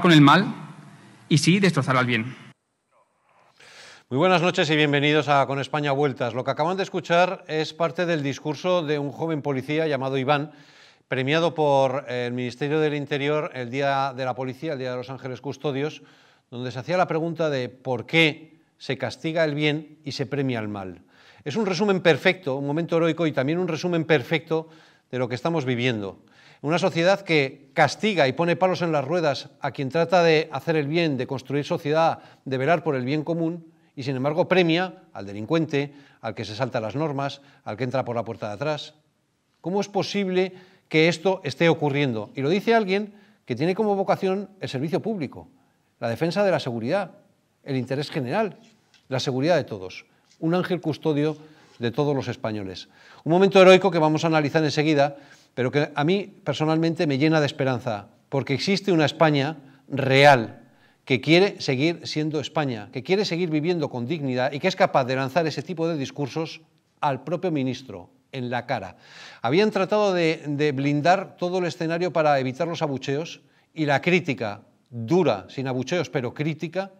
con el mal y sí destrozar al bien. Muy buenas noches y bienvenidos a Con España Vueltas. Lo que acaban de escuchar es parte del discurso de un joven policía llamado Iván, premiado por el Ministerio del Interior el Día de la Policía, el Día de los Ángeles Custodios, donde se hacía la pregunta de por qué se castiga el bien y se premia el mal. Es un resumen perfecto, un momento heroico y también un resumen perfecto de lo que estamos viviendo. Una sociedad que castiga y pone palos en las ruedas a quien trata de hacer el bien, de construir sociedad, de velar por el bien común, y sin embargo premia al delincuente, al que se salta las normas, al que entra por la puerta de atrás. ¿Cómo es posible que esto esté ocurriendo? Y lo dice alguien que tiene como vocación el servicio público, la defensa de la seguridad, el interés general, la seguridad de todos, un ángel custodio de todos los españoles. Un momento heroico que vamos a analizar enseguida pero que a mí personalmente me llena de esperanza, porque existe una España real que quiere seguir siendo España, que quiere seguir viviendo con dignidad y que es capaz de lanzar ese tipo de discursos al propio ministro en la cara. Habían tratado de, blindar todo el escenario para evitar los abucheos y la crítica dura, sin abucheos, pero crítica,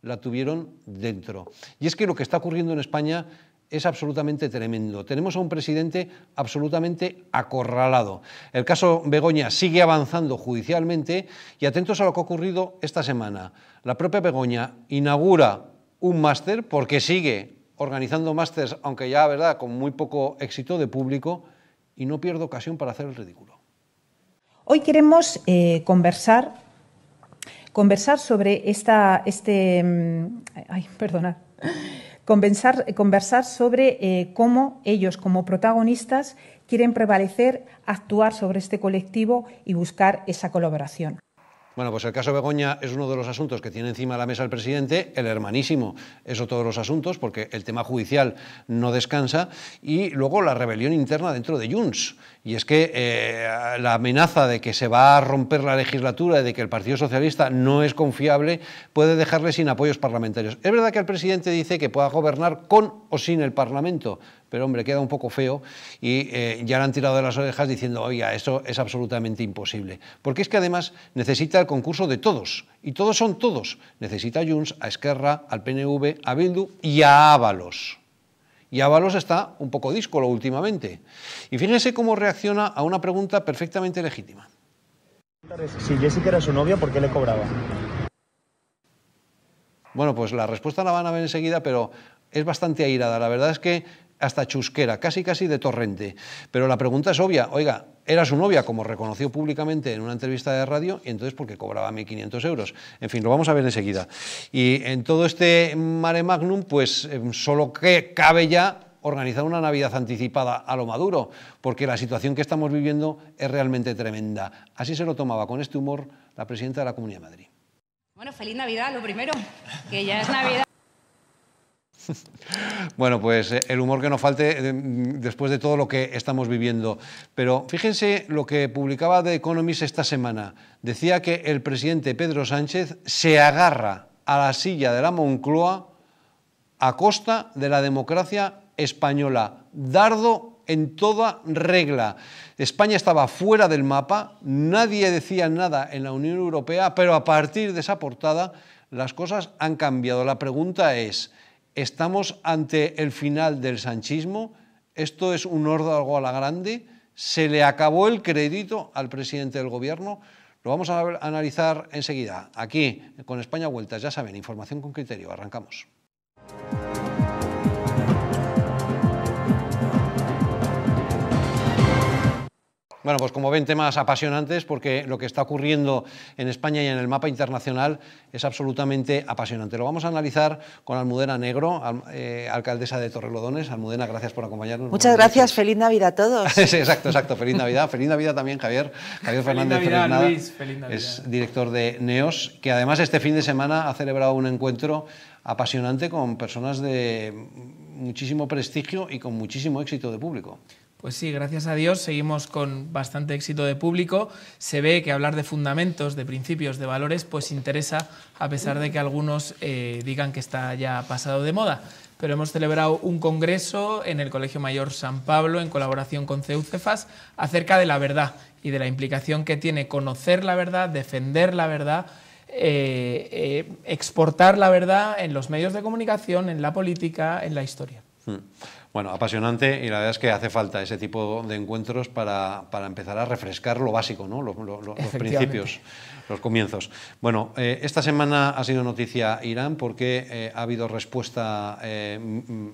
la tuvieron dentro. Y es que lo que está ocurriendo en España es absolutamente tremendo. Tenemos a un presidente absolutamente acorralado. El caso Begoña sigue avanzando judicialmente y atentos a lo que ha ocurrido esta semana. La propia Begoña inaugura un máster porque sigue organizando másters, aunque ya, verdad, con muy poco éxito de público, y no pierdo ocasión para hacer el ridículo. Hoy queremos eh, conversar, conversar sobre esta, este, mm, ay, perdonad conversar, sobre eh, cómo ellos, como protagonistas, quieren prevalecer, actuar sobre este colectivo y buscar esa colaboración. Bueno, pues el caso Begoña es uno de los asuntos que tiene encima la mesa el presidente, el hermanísimo es otro de los asuntos, porque el tema judicial no descansa, y luego la rebelión interna dentro de Junts. Y es que eh, la amenaza de que se va a romper la legislatura y de que el Partido Socialista no es confiable puede dejarle sin apoyos parlamentarios. Es verdad que el presidente dice que pueda gobernar con o sin el Parlamento, pero hombre, queda un poco feo y eh, ya le han tirado de las orejas diciendo, oiga, eso es absolutamente imposible. Porque es que además necesita el concurso de todos, y todos son todos. Necesita a Junts, a Esquerra, al PNV, a Bildu y a Ábalos. Y Ábalos está un poco díscolo últimamente. Y fíjense cómo reacciona a una pregunta perfectamente legítima. Si Jessica era su novia, ¿por qué le cobraba? Bueno, pues la respuesta la van a ver enseguida, pero es bastante airada. La verdad es que hasta chusquera, casi casi de torrente. Pero la pregunta es obvia, oiga, era su novia, como reconoció públicamente en una entrevista de radio, y entonces porque cobraba 1.500 euros. En fin, lo vamos a ver enseguida. Y en todo este mare magnum, pues em, solo que cabe ya organizar una Navidad anticipada a lo maduro, porque la situación que estamos viviendo es realmente tremenda. Así se lo tomaba con este humor la presidenta de la Comunidad de Madrid. Bueno, feliz Navidad, lo primero, que ya es Navidad. Bueno, pues eh, el humor que nos falte eh, después de todo lo que estamos viviendo. Pero fíjense lo que publicaba The Economist esta semana. Decía que el presidente Pedro Sánchez se agarra a la silla de la Moncloa a costa de la democracia española. Dardo en toda regla. España estaba fuera del mapa, nadie decía nada en la Unión Europea, pero a partir de esa portada las cosas han cambiado. La pregunta es, ¿Estamos ante el final del sanchismo? ¿Esto es un algo a la grande? ¿Se le acabó el crédito al presidente del gobierno? Lo vamos a analizar enseguida, aquí, con España Vueltas, ya saben, información con criterio, arrancamos. Bueno, pues como ven, temas apasionantes porque lo que está ocurriendo en España y en el mapa internacional es absolutamente apasionante. Lo vamos a analizar con Almudena Negro, eh, alcaldesa de Torrelodones. Almudena, gracias por acompañarnos. Muchas gracias, feliz Navidad a todos. exacto, exacto, feliz Navidad. feliz Navidad también, Javier. Javier Fernández feliz feliz Navidad. es director de NEOS, que además este fin de semana ha celebrado un encuentro apasionante con personas de muchísimo prestigio y con muchísimo éxito de público. Pues sí, gracias a Dios seguimos con bastante éxito de público. Se ve que hablar de fundamentos, de principios, de valores, pues interesa, a pesar de que algunos eh, digan que está ya pasado de moda. Pero hemos celebrado un congreso en el Colegio Mayor San Pablo, en colaboración con CEUCEFAS, acerca de la verdad y de la implicación que tiene conocer la verdad, defender la verdad eh, eh, exportar la verdad en los medios de comunicación, en la política, en la historia. Hmm. Bueno, apasionante y la verdad es que hace falta ese tipo de encuentros para, empezar a refrescar lo básico, ¿no? los principios, los comienzos. Bueno, eh, esta semana ha sido noticia Irán porque eh, ha habido respuesta, eh, mm,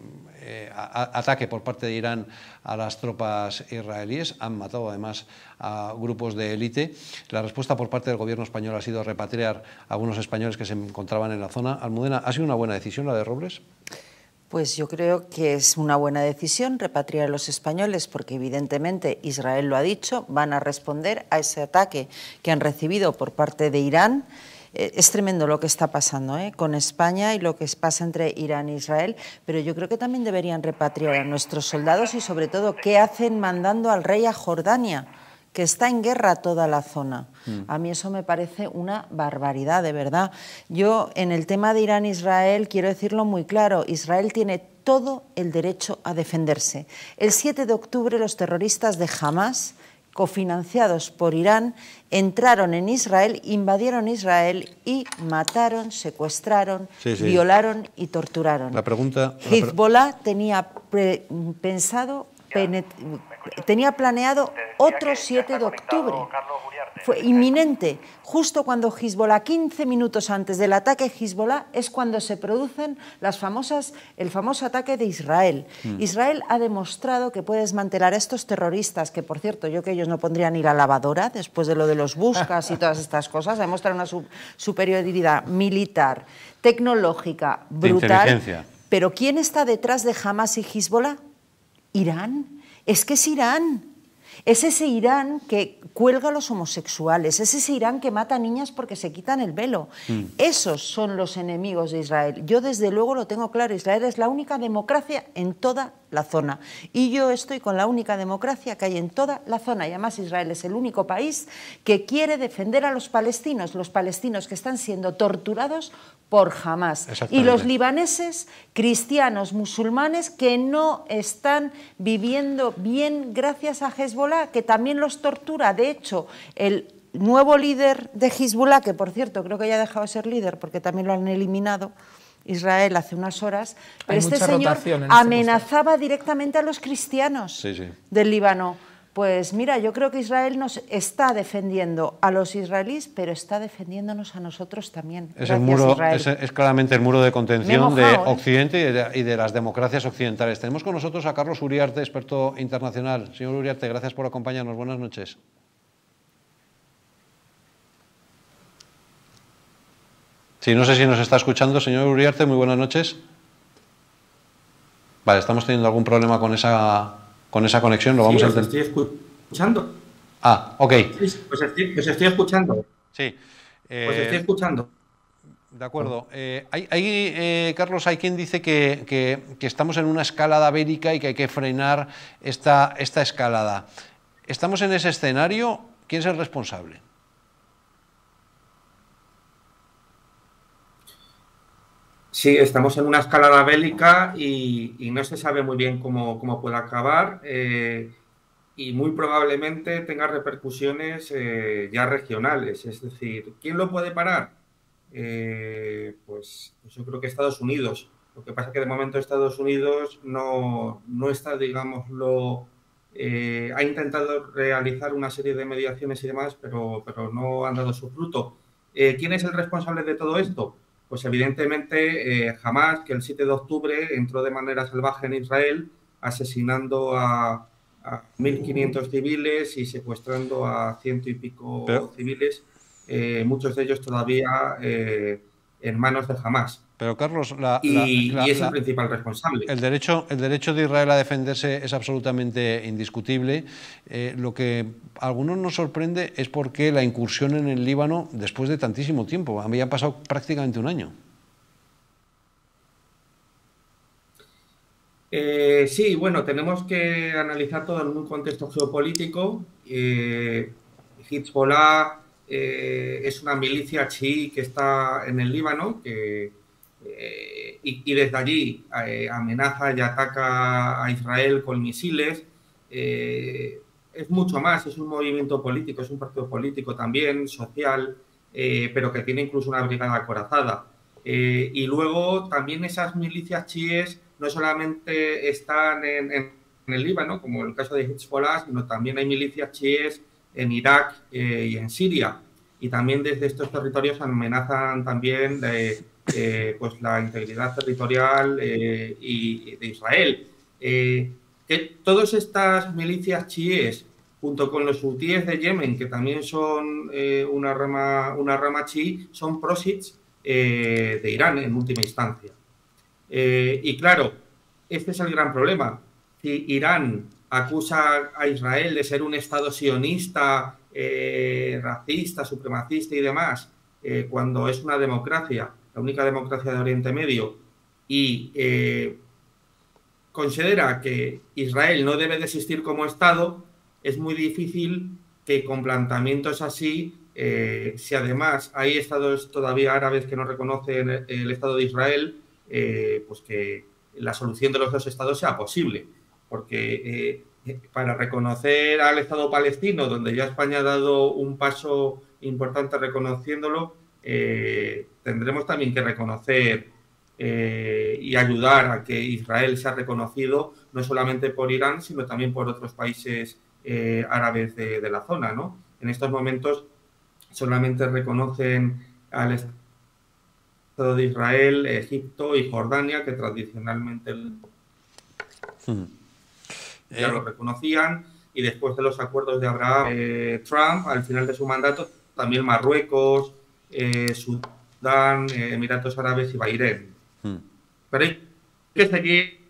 ataque por parte de Irán a las tropas israelíes, han matado además a grupos de élite. La respuesta por parte del gobierno español ha sido repatriar a algunos españoles que se encontraban en la zona. Almudena, ¿ha sido una buena decisión la de Robles? Pues yo creo que es una buena decisión repatriar a los españoles porque evidentemente Israel lo ha dicho, van a responder a ese ataque que han recibido por parte de Irán. Eh, es tremendo lo que está pasando ¿eh? con España y lo que pasa entre Irán e Israel, pero yo creo que también deberían repatriar a nuestros soldados y sobre todo qué hacen mandando al rey a Jordania que está en guerra toda la zona. Mm. A mí eso me parece una barbaridad, de verdad. Yo en el tema de Irán-Israel quiero decirlo muy claro, Israel tiene todo el derecho a defenderse. El 7 de octubre los terroristas de Hamas, cofinanciados por Irán, entraron en Israel, invadieron Israel y mataron, secuestraron, violaron y torturaron. La pregunta. Hezbollah tenía pensado tenía planeado otro 7 de octubre. Fue inminente. Justo cuando Hezbollah, 15 minutos antes del ataque Hezbollah, es cuando se producen las famosas, el famoso ataque de Israel. Hmm. Israel ha demostrado que puede desmantelar a estos terroristas, que por cierto, yo que ellos no pondrían ir la lavadora después de lo de los buscas y todas estas cosas, ha demostrado una superioridad militar, tecnológica, brutal. Pero ¿quién está detrás de Hamas y Hezbollah? Irán. Es que es Irán. Es ese Irán que cuelga a los homosexuales, es ese Irán que mata a niñas porque se quitan el velo. Mm. Esos son los enemigos de Israel. Yo desde luego lo tengo claro, Israel es la única democracia en toda la zona. Y yo estoy con la única democracia que hay en toda la zona. Y además Israel es el único país que quiere defender a los palestinos, los palestinos que están siendo torturados por Hamas. Y los libaneses, cristianos, musulmanes, que no están viviendo bien gracias a Hezbollah, que también los tortura. De hecho, el nuevo líder de Hezbollah, que por cierto creo que ya ha dejado de ser líder porque también lo han eliminado, Israel hace unas horas, pero este señor este amenazaba directamente a los cristianos del Líbano. Pues mira, yo creo que Israel nos está defendiendo a los israelíes, pero está defendiéndonos a nosotros también. Es, claramente el muro de contención de ¿eh? Occidente y de las democracias occidentales. Tenemos con nosotros a Carlos Uriarte, experto internacional. Señor Uriarte, gracias por acompañarnos. Buenas noches. Sí, no sé si nos está escuchando, señor Uriarte, muy buenas noches. Vale, estamos teniendo algún problema con esa, con esa conexión, lo vamos os estoy escuchando. Ah, ok. os, estoy, escuchando. Sí. Eh, os estoy escuchando. De acuerdo. Eh, eh Carlos, hay quien dice que, estamos en una escalada bélica y que hay que frenar esta, esta escalada. ¿Estamos en ese escenario? ¿Quién es el responsable? Sí, estamos en una escalada bélica y, no se sabe muy bien cómo, puede acabar eh, y muy probablemente tenga repercusiones eh, ya regionales. Es decir, ¿quién lo puede parar? Eh, pues, pues yo creo que Estados Unidos. Lo que pasa es que de momento Estados Unidos no, está, digámoslo, ha intentado realizar una serie de mediaciones y demás, pero, pero no han dado su fruto. ¿Quién es el responsable de todo esto? pues evidentemente eh, Hamas jamás que el 7 de octubre entró de manera salvaje en Israel, asesinando a, 1.500 civiles y secuestrando a ciento y pico civiles, eh, muchos de ellos todavía eh, en manos de Hamas. Pero Carlos, la, y, es el principal responsable. El derecho, el derecho de Israel a defenderse es absolutamente indiscutible. Eh, lo que a algunos nos sorprende es por qué la incursión en el Líbano, después de tantísimo tiempo, había pasado prácticamente un año. Eh, sí, bueno, tenemos que analizar todo en un contexto geopolítico. Eh, Hezbollah eh, es una milicia chií que está en el Líbano, que eh, y, desde allí eh, amenaza y ataca a Israel con misiles. Eh, es mucho más, es un movimiento político, es un partido político también, social, pero que tiene incluso una brigada acorazada. y luego también esas milicias chiíes no solamente están en, el Líbano, como en el caso de Hezbollah, sino también hay milicias chiíes en Irak y en Siria. Y también desde estos territorios amenazan también... de eh, pues la integridad territorial eh, y, de Israel. Eh, que todas estas milicias chiíes, junto con los hutíes de Yemen, que también son una rama una rama chií, son prósits de Irán en última instancia. y claro, este es el gran problema. Si Irán acusa a Israel de ser un Estado sionista, racista, supremacista y demás, cuando es una democracia, la única democracia de Oriente Medio, y eh, considera que Israel no debe de existir como Estado, es muy difícil que con planteamientos así, eh, si además hay estados todavía árabes que no reconocen el, Estado de Israel, eh, pues que la solución de los dos estados sea posible. Porque para reconocer al Estado palestino, donde ya España ha dado un paso importante reconociéndolo, eh, tendremos también que reconocer eh, y ayudar a que Israel sea reconocido no solamente por Irán, sino también por otros países eh, árabes de, la zona. ¿no? En estos momentos solamente reconocen al Estado de Israel, Egipto y Jordania, que tradicionalmente hmm. ya lo reconocían, y después de los acuerdos de Abraham, Trump, al final de su mandato, también Marruecos, eh, Sudán, eh, Emiratos Árabes y Bahrein. Hmm. Pero hay que seguir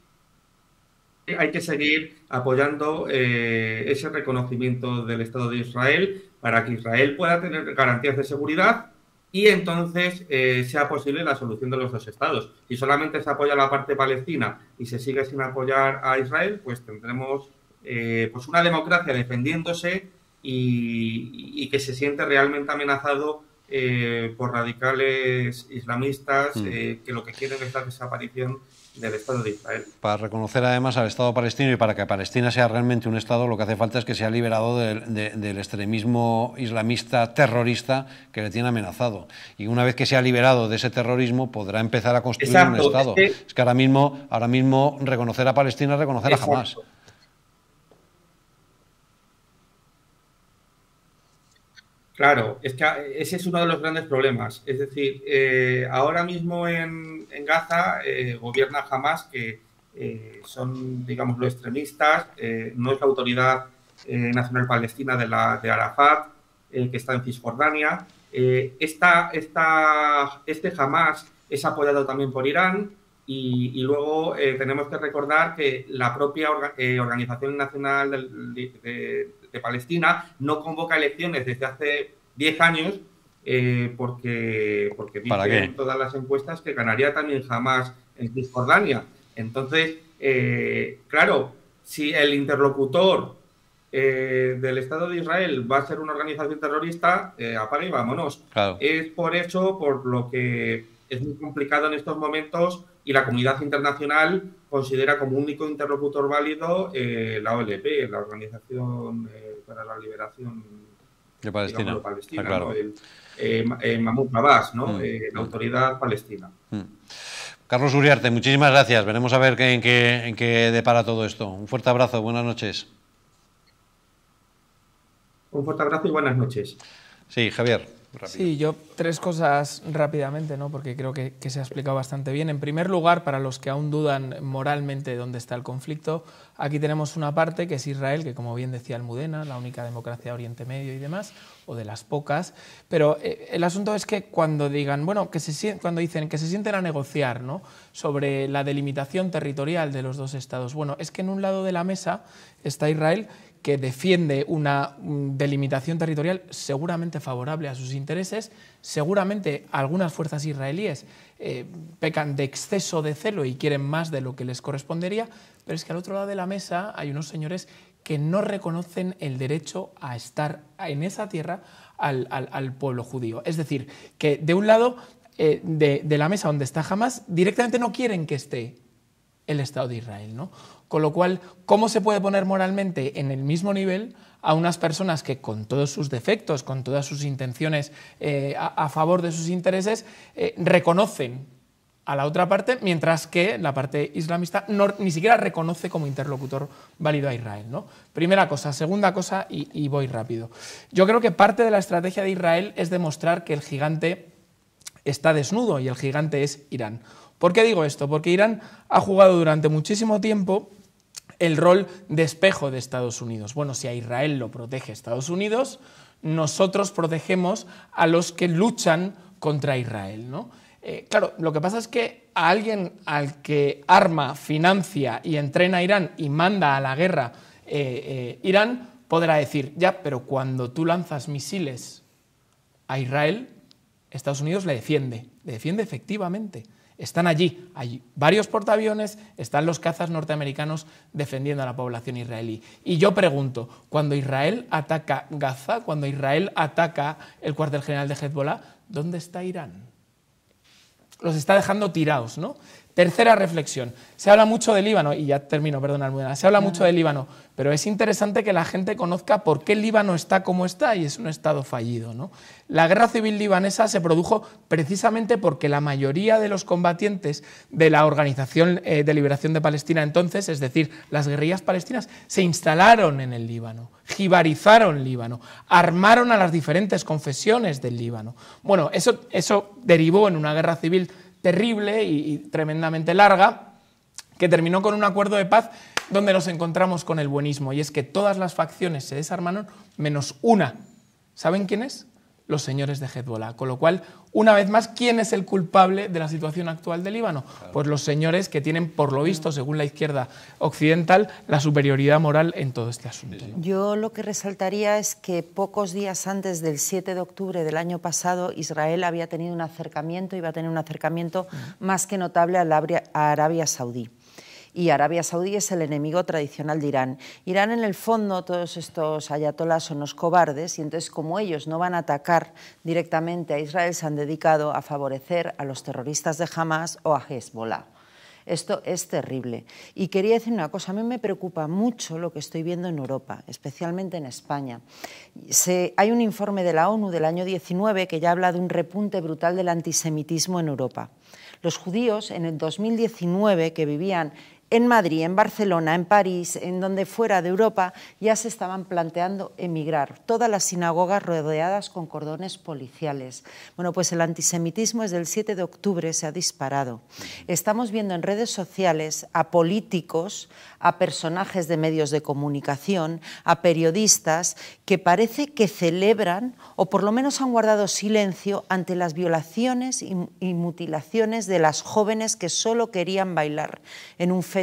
hay que seguir apoyando eh, ese reconocimiento del Estado de Israel para que Israel pueda tener garantías de seguridad y entonces sea posible la solución de los dos estados. Si solamente se apoya la parte palestina y se sigue sin apoyar a Israel, pues tendremos pues una democracia defendiéndose y que se siente realmente amenazado eh, por radicales islamistas hmm. eh, que lo que quieren es la desaparición del Estado de Israel. Para reconocer además al Estado palestino y para que Palestina sea realmente un Estado, lo que hace falta es que sea liberado del, extremismo islamista terrorista que le tiene amenazado. Y una vez que sea liberado de ese terrorismo, podrá empezar a construir un Estado. Es que, ahora mismo, ahora mismo reconocer a Palestina es reconocer a Hamas. Claro, es que eh, ese es uno de los grandes problemas. Es decir, eh, ahora mismo en, Gaza eh, gobierna Hamas, que son, digamos, los extremistas, no es la autoridad nacional palestina de, la, de Arafat, que está en Cisjordania. este Hamas es apoyado también por Irán y, luego tenemos que recordar que la propia Organización Nacional de de Palestina no convoca elecciones desde hace 10 años eh, porque, porque en todas las encuestas que ganaría también jamás en Cisjordania. Entonces, eh, claro, si el interlocutor eh, del Estado de Israel va a ser una organización terrorista, apaga y vámonos. Es por eso por lo que es muy complicado en estos momentos y la comunidad internacional considera como único interlocutor válido eh, la OLP, la Organización eh, para la Liberación de Palestina, Abbas, la autoridad palestina. Mm. Carlos Uriarte, muchísimas gracias. Veremos a ver en, qué, en qué depara todo esto. Un fuerte abrazo, buenas noches. Un fuerte abrazo y buenas noches. Sí, Javier. Sí, yo tres cosas rápidamente, ¿no? porque creo que, se ha explicado bastante bien. En primer lugar, para los que aún dudan moralmente dónde está el conflicto, aquí tenemos una parte que es Israel, que como bien decía Almudena, la única democracia de Oriente Medio y demás, o de las pocas, pero eh, el asunto es que cuando digan, bueno, que se, cuando dicen que se sienten a negociar ¿no? sobre la delimitación territorial de los dos estados, bueno, es que en un lado de la mesa está Israel que defiende una mm, delimitación territorial seguramente favorable a sus intereses. Seguramente algunas fuerzas israelíes eh, pecan de exceso de celo y quieren más de lo que les correspondería, pero es que al otro lado de la mesa hay unos señores que no reconocen el derecho a estar en esa tierra al, pueblo judío. Es decir, que de un lado eh, de, de la mesa donde está Hamas, directamente no quieren que esté el Estado de Israel. ¿no? Con lo cual, ¿cómo se puede poner moralmente en el mismo nivel a unas personas que con todos sus defectos, con todas sus intenciones eh, a, favor de sus intereses, eh, reconocen a la otra parte, mientras que la parte islamista ni siquiera reconoce como interlocutor válido a Israel. ¿no? Primera cosa. Segunda cosa, y, y voy rápido. Yo creo que parte de la estrategia de Israel es demostrar que el gigante está desnudo y el gigante es Irán. ¿Por qué digo esto? Porque Irán ha jugado durante muchísimo tiempo el rol de espejo de Estados Unidos. Bueno, si a Israel lo protege Estados Unidos, nosotros protegemos a los que luchan contra Israel. Eh, claro, lo que pasa es que a alguien al que arma, financia y entrena a Irán y manda a la guerra eh, eh, Irán, podrá decir, ya, pero cuando tú lanzas misiles a Israel, Estados Unidos le defiende, le defiende efectivamente están allí. Hay varios portaaviones, están los cazas norteamericanos defendiendo a la población israelí. Y yo pregunto, cuando Israel ataca Gaza, cuando Israel ataca el cuartel general de Hezbollah, ¿dónde está Irán? Los está dejando tirados, ¿no? Tercera reflexión. Se habla mucho del Líbano, y ya termino, perdón, se habla mucho del Líbano, pero es interesante que la gente conozca por qué Líbano está como está y es un Estado fallido. ¿no? La guerra civil libanesa se produjo precisamente porque la mayoría de los combatientes de la Organización eh, de Liberación de Palestina entonces, es decir, las guerrillas palestinas, se instalaron en el Líbano, jibarizaron Líbano, armaron a las diferentes confesiones del Líbano. Bueno, eso, eso derivó en una guerra civil terrible y, tremendamente larga, que terminó con un acuerdo de paz donde nos encontramos con el buenismo, y es que todas las facciones se desarmaron menos una. ¿Saben quién es? los señores de Hezbollah. Con lo cual, una vez más, ¿quién es el culpable de la situación actual del Líbano? Pues los señores que tienen, por lo visto, según la izquierda occidental, la superioridad moral en todo este asunto. Yo lo que resaltaría es que pocos días antes del 7 de octubre del año pasado, Israel había tenido un acercamiento, iba a tener un acercamiento más que notable a Arabia Saudí y Arabia Saudí es el enemigo tradicional de Irán. Irán en el fondo, todos estos ayatolás son los cobardes y entonces como ellos no van a atacar directamente a Israel, se han dedicado a favorecer a los terroristas de Hamas o a Hezbollah. Esto es terrible. Y quería decir una cosa, a mí me preocupa mucho lo que estoy viendo en Europa, especialmente en España. hay un informe de la ONU del año 19 que ya habla de un repunte brutal del antisemitismo en Europa. Los judíos en el 2019 que vivían en Madrid, en Barcelona, en París, en donde fuera de Europa, ya se estaban planteando emigrar. Todas las sinagogas rodeadas con cordones policiales. Bueno, pues el antisemitismo desde el 7 de octubre se ha disparado. Estamos viendo en redes sociales a políticos, a personajes de medios de comunicación, a periodistas que parece que celebran o por lo menos han guardado silencio ante las violaciones y, mutilaciones de las jóvenes que solo querían bailar en un festival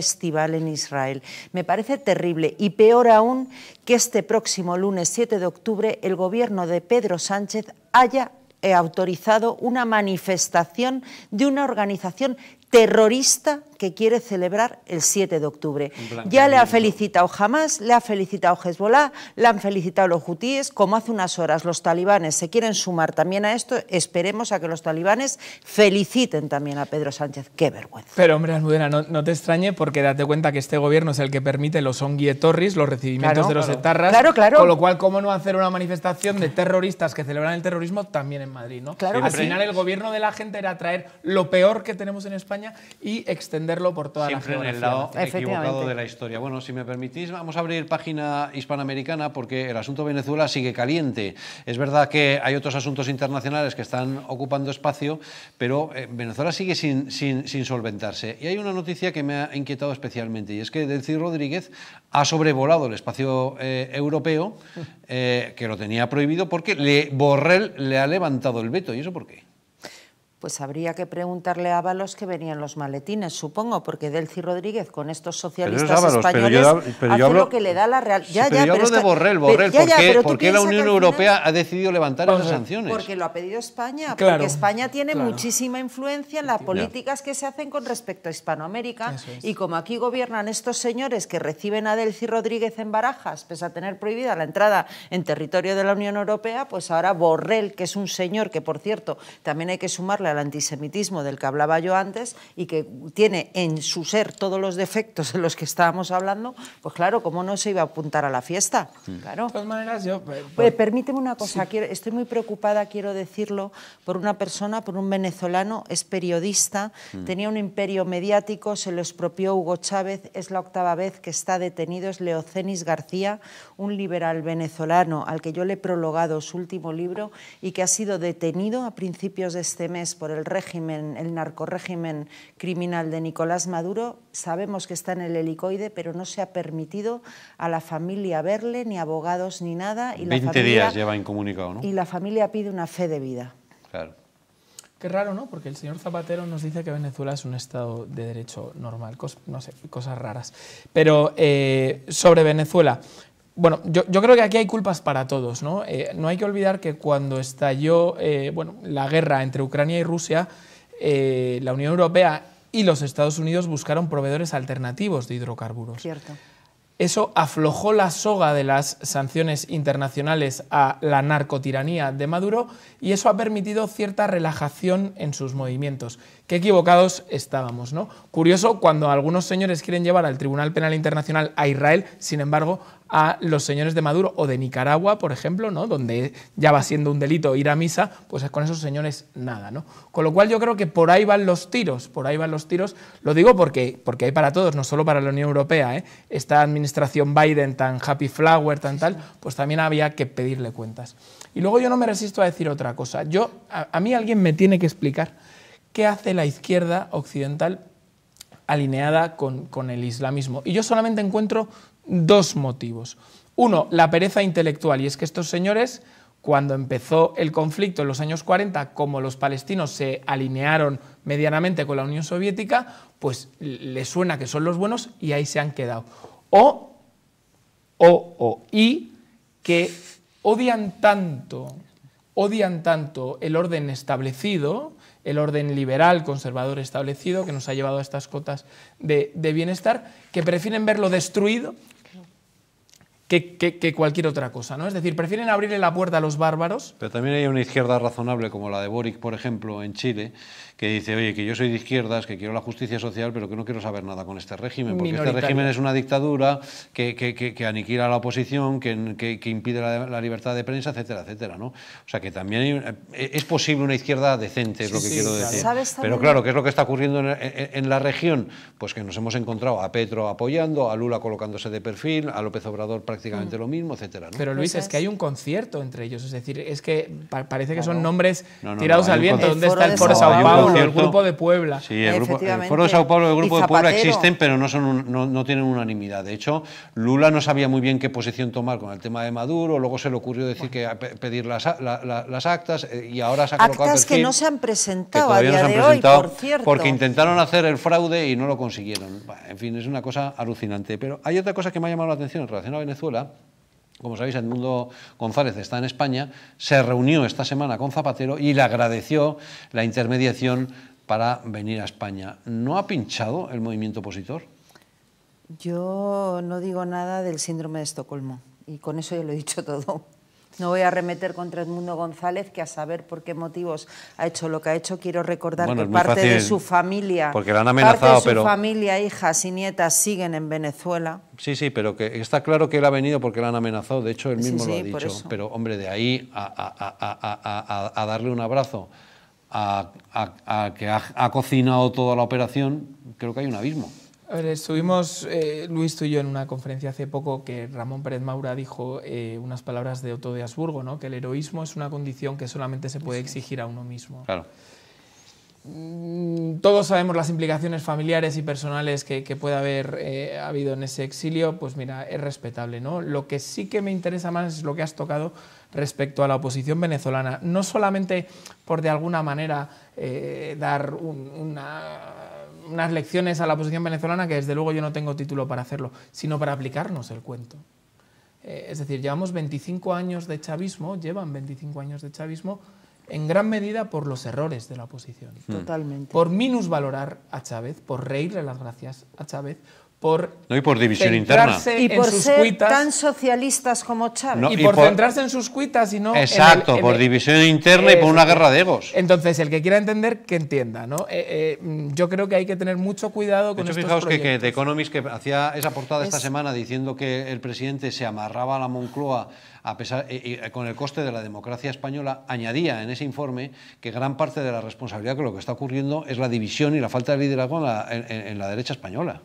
en Israel. Me parece terrible y peor aún que este próximo lunes 7 de octubre el gobierno de Pedro Sánchez haya eh, autorizado una manifestación de una organización terrorista que quiere celebrar el 7 de octubre. Ya le ha felicitado Hamas, le ha felicitado Hezbollah, le han felicitado los hutíes, como hace unas horas los talibanes se quieren sumar también a esto, esperemos a que los talibanes feliciten también a Pedro Sánchez. ¡Qué vergüenza! Pero hombre, Almudena, no, te extrañe porque date cuenta que este gobierno es el que permite los onguietorris, los recibimientos de los etarras, claro, con lo cual, ¿cómo no hacer una manifestación de terroristas que celebran el terrorismo también en Madrid? ¿no? Al final el gobierno de la gente era traer lo peor que tenemos en España y extender por toda Siempre en el lado equivocado de la historia. Bueno, si me permitís, vamos a abrir página hispanoamericana porque el asunto Venezuela sigue caliente. Es verdad que hay otros asuntos internacionales que están ocupando espacio, pero eh, Venezuela sigue sin, solventarse. Y hay una noticia que me ha inquietado especialmente y es que Delcy Rodríguez ha sobrevolado el espacio eh, europeo, eh, que lo tenía prohibido, porque le, Borrell le ha levantado el veto. ¿Y eso por qué? Pues habría que preguntarle a Ábalos que venían los maletines, supongo, porque Delcy Rodríguez con estos socialistas españoles lo que le da la real. Ya, Borrell, ¿Por qué, la Unión Europea ha decidido levantar esas sanciones? Porque lo ha pedido España, porque España tiene muchísima influencia en las políticas que se hacen con respecto a Hispanoamérica y como aquí gobiernan estos señores que reciben a Delcy Rodríguez en Barajas, pese a tener prohibida la entrada en territorio de la Unión Europea, pues ahora Borrell, que es un señor que, por cierto, también hay que sumarle al antisemitismo del que hablaba yo antes y que tiene en su ser todos los defectos de los que estábamos hablando, pues claro, ¿cómo no se iba a apuntar a la fiesta? Claro. De todas maneras, yo... Eh, permíteme una cosa, estoy muy preocupada, quiero decirlo, por una persona, por un venezolano, es periodista, mm. tenía un imperio mediático, se lo expropió Hugo Chávez, es la octava vez que está detenido, es Leocenis García, un liberal venezolano al que yo le he prologado su último libro y que ha sido detenido a principios de este mes por el régimen, el narcorégimen criminal de Nicolás Maduro, sabemos que está en el helicoide, pero no se ha permitido a la familia verle, ni abogados, ni nada. Y días lleva incomunicado, ¿no? Y la familia pide una fe de vida. Claro. Qué raro, ¿no? Porque el señor Zapatero nos dice que Venezuela es un Estado de derecho normal, no sé, cosas raras. Pero eh, sobre Venezuela, bueno, yo, creo que aquí hay culpas para todos, ¿no? Eh, no hay que olvidar que cuando estalló eh, bueno, la guerra entre Ucrania y Rusia, eh, la Unión Europea y los Estados Unidos buscaron proveedores alternativos de hidrocarburos. Cierto. Eso aflojó la soga de las sanciones internacionales a la narcotiranía de Maduro y eso ha permitido cierta relajación en sus movimientos qué equivocados estábamos. ¿no? Curioso cuando algunos señores quieren llevar al Tribunal Penal Internacional a Israel, sin embargo, a los señores de Maduro o de Nicaragua, por ejemplo, ¿no? donde ya va siendo un delito ir a misa, pues con esos señores nada. ¿no? Con lo cual yo creo que por ahí van los tiros, por ahí van los tiros. Lo digo porque, porque hay para todos, no solo para la Unión Europea. ¿eh? Esta administración Biden tan happy flower, tan tal, pues también había que pedirle cuentas. Y luego yo no me resisto a decir otra cosa. Yo, a mí alguien me tiene que explicar qué hace la izquierda occidental alineada con, el islamismo. Y yo solamente encuentro dos motivos. Uno, la pereza intelectual, y es que estos señores cuando empezó el conflicto en los años 40, como los palestinos se alinearon medianamente con la Unión Soviética, pues les suena que son los buenos y ahí se han quedado. O, o, o, y que odian tanto, odian tanto el orden establecido el orden liberal, conservador establecido, que nos ha llevado a estas cotas de, bienestar, que prefieren verlo destruido que, cualquier otra cosa, ¿no? Es decir, prefieren abrirle la puerta a los bárbaros. Pero también hay una izquierda razonable, como la de Boric, por ejemplo, en Chile, que dice, oye, que yo soy de izquierdas, que quiero la justicia social, pero que no quiero saber nada con este régimen, porque este régimen es una dictadura que, aniquila a la oposición, que, impide la, libertad de prensa, etcétera, etcétera, ¿no? O sea, que también eh, es posible una izquierda decente, es lo que quiero decir. pero claro, ¿qué es lo que está ocurriendo en, la región? Pues que nos hemos encontrado a Petro apoyando, a Lula colocándose de perfil, a López Obrador prácticamente lo mismo, etcétera. Pero Luis, es que hay un concierto entre ellos, es decir, es que parece que son nombres tirados al viento. ¿Dónde está el Foro de Sao Paulo, el Grupo de Puebla? Sí, el, grupo, Foro de Sao Paulo y el Grupo de Puebla existen, pero no, son no, tienen unanimidad. De hecho, Lula no sabía muy bien qué posición tomar con el tema de Maduro, luego se le ocurrió decir que pedir las, las, actas eh, y ahora se ha colocado Actas que no se han presentado a de hoy, por cierto. Porque intentaron hacer el fraude y no lo consiguieron. En fin, es una cosa alucinante. Pero hay otra cosa que me ha llamado la atención en relación a Venezuela como sabéis, Edmundo González está en España, se reunió esta semana con Zapatero y le agradeció la intermediación para venir a España. ¿No ha pinchado el movimiento opositor? Yo no digo nada del síndrome de Estocolmo y con eso ya lo he dicho todo. No voy a remeter contra Edmundo González, que a saber por qué motivos ha hecho lo que ha hecho. Quiero recordar que parte de su familia, porque parte de su familia, hijas y nietas siguen en Venezuela. Sí, sí, pero que está claro que él ha venido porque la han amenazado. De hecho, él mismo lo ha dicho. Pero hombre, de ahí a, darle un abrazo a, que ha cocinado toda la operación, creo que hay un abismo. A ver, estuvimos, eh, Luis, tú y yo, en una conferencia hace poco que Ramón Pérez Maura dijo eh, unas palabras de Otto de Asburgo ¿no? que el heroísmo es una condición que solamente se puede exigir a uno mismo. Claro. Mm, todos sabemos las implicaciones familiares y personales que, puede haber eh, habido en ese exilio, pues mira, es respetable. ¿no? Lo que sí que me interesa más es lo que has tocado respecto a la oposición venezolana, no solamente por de alguna manera dar una unas lecciones a la oposición venezolana que desde luego yo no tengo título para hacerlo, sino para aplicarnos el cuento. Eh, es decir, llevamos 25 años de chavismo, llevan 25 años de chavismo, en gran medida por los errores de la oposición. Hmm. Totalmente. Por minusvalorar a Chávez, por reírle las gracias a Chávez, por no y por división interna y por ser tan socialistas como Chávez y, por, centrarse en sus cuitas y no exacto por división interna y por eh, una guerra de egos entonces el que quiera entender que entienda no eh, eh, yo creo que hay que tener mucho cuidado con de fijaos que, The Economist que hacía esa portada esta semana diciendo que el presidente se amarraba a la Moncloa a pesar, con el coste de la democracia española añadía en ese informe que gran parte de la responsabilidad que lo que está ocurriendo es la división y la falta de liderazgo en la derecha española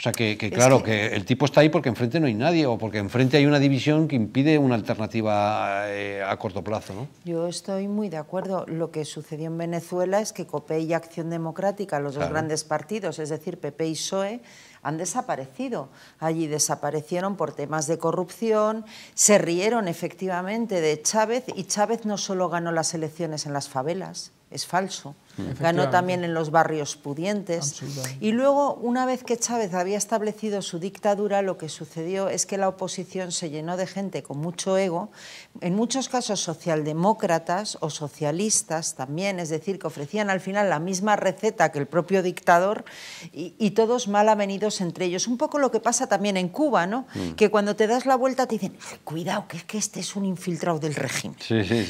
o sea, que, claro, que... el tipo está ahí porque enfrente no hay nadie o porque enfrente hay una división que impide una alternativa eh, a, corto plazo. ¿no? Yo estoy muy de acuerdo. Lo que sucedió en Venezuela es que COPE y Acción Democrática, los dos grandes partidos, es decir, PP y PSOE, han desaparecido. Allí desaparecieron por temas de corrupción, se rieron efectivamente de Chávez y Chávez no solo ganó las elecciones en las favelas, es falso ganó también en los barrios pudientes. Y luego, una vez que Chávez había establecido su dictadura, lo que sucedió es que la oposición se llenó de gente con mucho ego, en muchos casos socialdemócratas o socialistas también, es decir, que ofrecían al final la misma receta que el propio dictador y, todos mal avenidos entre ellos. Un poco lo que pasa también en Cuba, ¿no? Mm. Que cuando te das la vuelta te dicen, cuidado, que es que este es un infiltrado del régimen.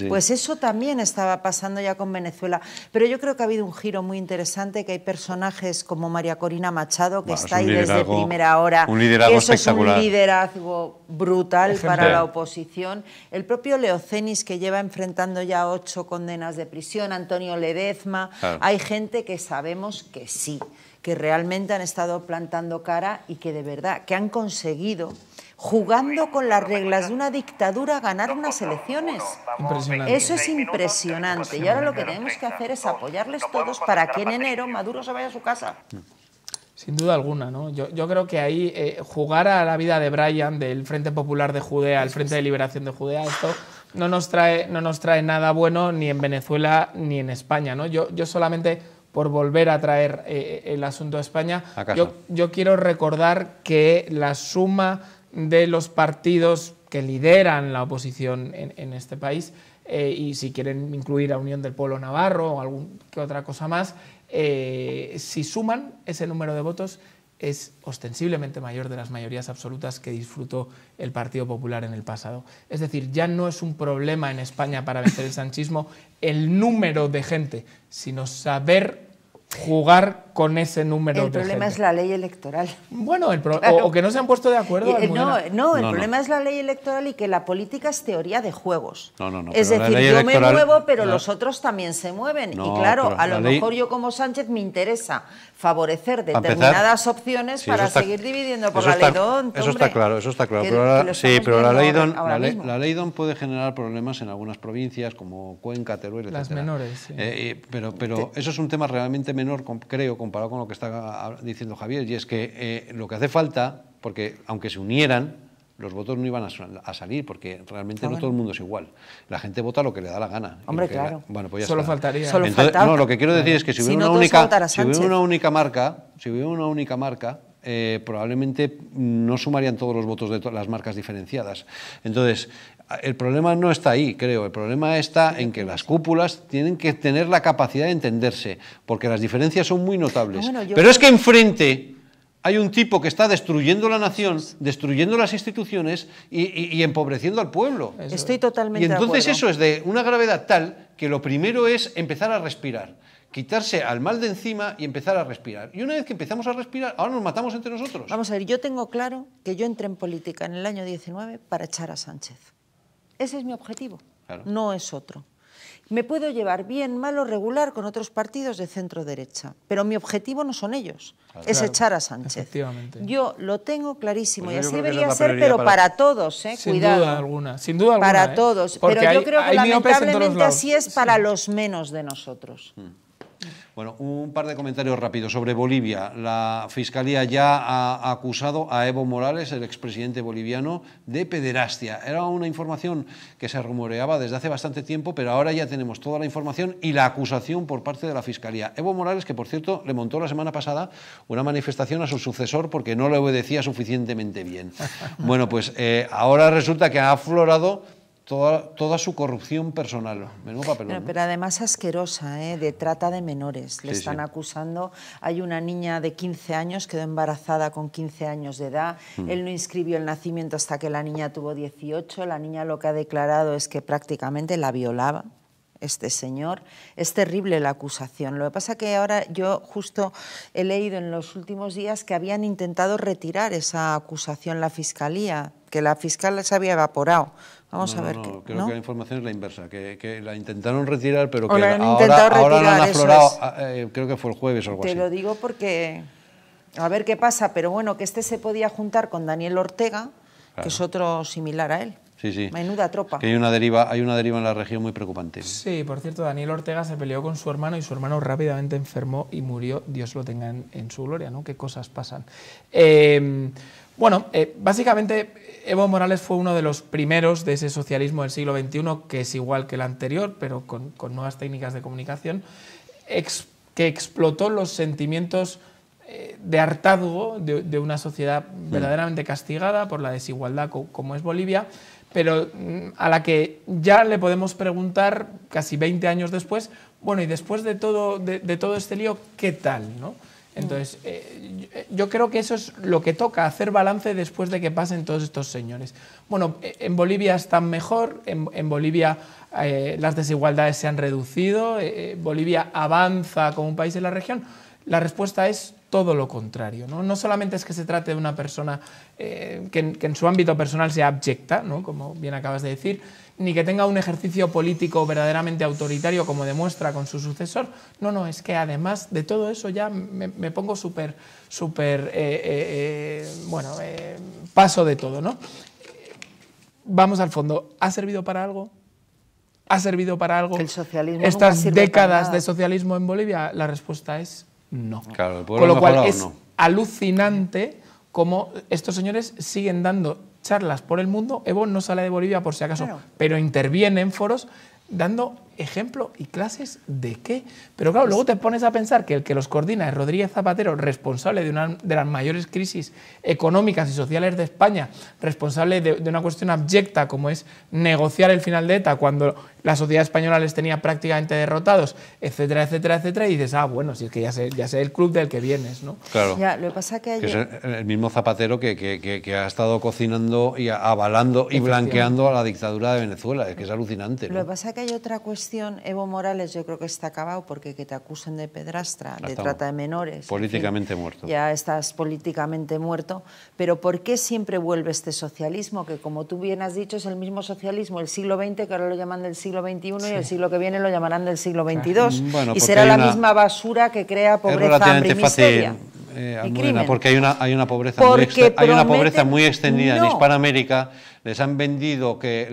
Pues eso también estaba pasando ya con Venezuela. Pero yo creo que ha habido un giro muy interesante, que hay personajes como María Corina Machado, que está ahí desde primera hora. Un liderazgo Eso es un liderazgo brutal para la oposición. El propio Leocenis, que lleva enfrentando ya ocho condenas de prisión, Antonio Ledezma. Hay gente que sabemos que sí, que realmente han estado plantando cara y que de verdad, que han conseguido jugando con las reglas de una dictadura ganar unas elecciones. Eso es impresionante. Y ahora lo que tenemos que hacer es apoyarles todos para que en enero Maduro se vaya a su casa. Sin duda alguna, ¿no? Yo, creo que ahí eh, jugar a la vida de Brian, del Frente Popular de Judea, el Frente de Liberación de Judea, esto no nos trae, no nos trae nada bueno ni en Venezuela ni en España, ¿no? Yo, yo solamente por volver a traer eh, eh, el asunto a España, yo, yo quiero recordar que la suma de los partidos que lideran la oposición en, este país eh, y si quieren incluir a Unión del Pueblo Navarro o alguna otra cosa más, eh, si suman ese número de votos es ostensiblemente mayor de las mayorías absolutas que disfrutó el Partido Popular en el pasado. Es decir, ya no es un problema en España para vencer el sanchismo el número de gente, sino saber jugar con ese número. El problema es la ley electoral. Bueno, el o, que no se han puesto de acuerdo. Eh, no, el problema es la ley electoral y que la política es teoría de juegos. No, no, no. Es decir, yo me muevo, pero los otros también se mueven. y claro, a lo mejor yo como Sánchez me interesa favorecer determinadas opciones para seguir dividiendo por la ley DON. Eso está claro, está claro. pero sí, pero la ley, DON, la, ley, puede generar problemas en algunas provincias como Cuenca, Teruel, etc. Las menores. Eh, eh, pero pero eso es un tema realmente menor, creo, comparado con lo que está ah, diciendo Javier, y es que eh, lo que hace falta, porque aunque se unieran, los votos no iban a, salir porque realmente ah, no todo el mundo es igual. La gente vota lo que le da la gana. Hombre, claro. bueno, pues ya Solo faltaría. no, lo que quiero decir es que si, hubiera, una única, marca, si hubiera una única marca, eh, probablemente no sumarían todos los votos de las marcas diferenciadas. Entonces, el problema no está ahí, creo. El problema está en que las cúpulas tienen que tener la capacidad de entenderse, porque las diferencias son muy notables. Ah, Pero es que enfrente hay un tipo que está destruyendo la nación, destruyendo las instituciones y, empobreciendo al pueblo. Estoy totalmente. Y entonces eso es de una gravedad tal que lo primero es empezar a respirar, quitarse al mal de encima y empezar a respirar. Y una vez que empezamos a respirar, ahora nos matamos entre nosotros. Vamos a ver, yo tengo claro que yo entré en política en el año 19 para echar a Sánchez. Ese es mi objetivo, no es otro. Me puedo llevar bien, malo, regular con otros partidos de centro derecha, pero mi objetivo no son ellos, ah, es echar a Sánchez. Yo lo tengo clarísimo pues y así debería ser, pero para, todos, eh, sin cuidado. Duda alguna, sin duda alguna. Para ¿eh? todos, pero yo creo que lamentablemente así es para los menos de nosotros. Mm. Bueno, un par de comentarios rápidos sobre Bolivia. La Fiscalía ya ha acusado a Evo Morales, el expresidente boliviano, de pederastia. Era una información que se rumoreaba desde hace bastante tiempo, pero ahora ya tenemos toda la información y la acusación por parte de la Fiscalía. Evo Morales, que por cierto le montó la semana pasada una manifestación a su sucesor porque no le obedecía suficientemente bien. Bueno, pues eh, ahora resulta que ha aflorado Toda, su corrupción personal. Pero, además asquerosa, ¿eh? de trata de menores. Le están acusando. Hay una niña de 15 años, quedó embarazada con 15 años de edad. Mm. Él no inscribió el nacimiento hasta que la niña tuvo 18. La niña lo que ha declarado es que prácticamente la violaba este señor. Es terrible la acusación. Lo que pasa es que ahora yo justo he leído en los últimos días que habían intentado retirar esa acusación la fiscalía, que la fiscal se había evaporado. Vamos a ver no, no. Creo que la información es la inversa, que, la intentaron retirar, pero que ahora, retirar, la han aflorado. Ah, eh, creo que fue el jueves o algo así. Te lo digo porque. A ver qué pasa, pero bueno, que este se podía juntar con Daniel Ortega, que es otro similar a él. Sí, Menuda tropa. hay una deriva, hay una deriva en la región muy preocupante. Sí, por cierto, Daniel Ortega se peleó con su hermano y su hermano rápidamente enfermó y murió. Dios lo tenga en, su gloria, ¿no? Qué cosas pasan. Em, bueno, eh, básicamente Evo Morales fue uno de los primeros de ese socialismo del siglo XXI, que es igual que el anterior, pero con, nuevas técnicas de comunicación, que explotó los sentimientos eh, de hartazgo de una sociedad mm. verdaderamente castigada por la desigualdad como es Bolivia, pero mm, a la que ya le podemos preguntar casi 20 años después, bueno, y después de todo, de, todo este lío, ¿qué tal? Entonces, mm. eh, yo creo que eso es lo que toca, hacer balance después de que pasen todos estos señores. Bueno, eh, en Bolivia están mejor, en, Bolivia eh, las desigualdades se han reducido, Bolivia avanza como un país en la región. La respuesta es todo lo contrario. ¿no? solamente es que se trate de una persona eh, que, en su ámbito personal sea abyecta, como bien acabas de decir, ni que tenga un ejercicio político verdaderamente autoritario como demuestra con su sucesor. No, no, es que además de todo eso ya me, pongo súper, súper, eh, eh, bueno, paso de todo. ¿no? Vamos al fondo. ¿Ha servido para algo? ¿Ha servido para algo? Estas décadas de socialismo en Bolivia, la respuesta es no. Claro, Con lo cual es alucinante cómo estos señores siguen dando charlas por el mundo. Evo no sale de Bolivia por si acaso, pero interviene en foros dando ejemplo y clases de qué. Pero claro, luego te pones a pensar que el que los coordina es Rodríguez Zapatero, responsable de una de las mayores crisis económicas y sociales de España, responsable de, una cuestión abyecta como es negociar el final de ETA cuando la sociedad española les tenía prácticamente derrotados, etcétera, etcétera, etcétera, y dices, ah, bueno, si es que ya sé, ya sé el club del que vienes, ¿no? Claro. lo que pasa que, es el mismo Zapatero que, que, que, ha estado cocinando y avalando y blanqueando a la dictadura de Venezuela, es que es alucinante. Lo que pasa que hay otra cuestión Evo Morales yo creo que está acabado porque que te acusen de pedrastra, de trata de menores. Políticamente muerto. Ya estás políticamente muerto. Pero ¿por qué siempre vuelve este socialismo? Que como tú bien has dicho, es el mismo socialismo, el siglo XX, que ahora lo llaman del siglo XXI y el siglo que viene lo llamarán del siglo XXII. y será la misma basura que crea pobreza, hambre eh, y porque hay una, hay una pobreza, muy, hay una pobreza muy extendida en Hispanoamérica les han vendido que...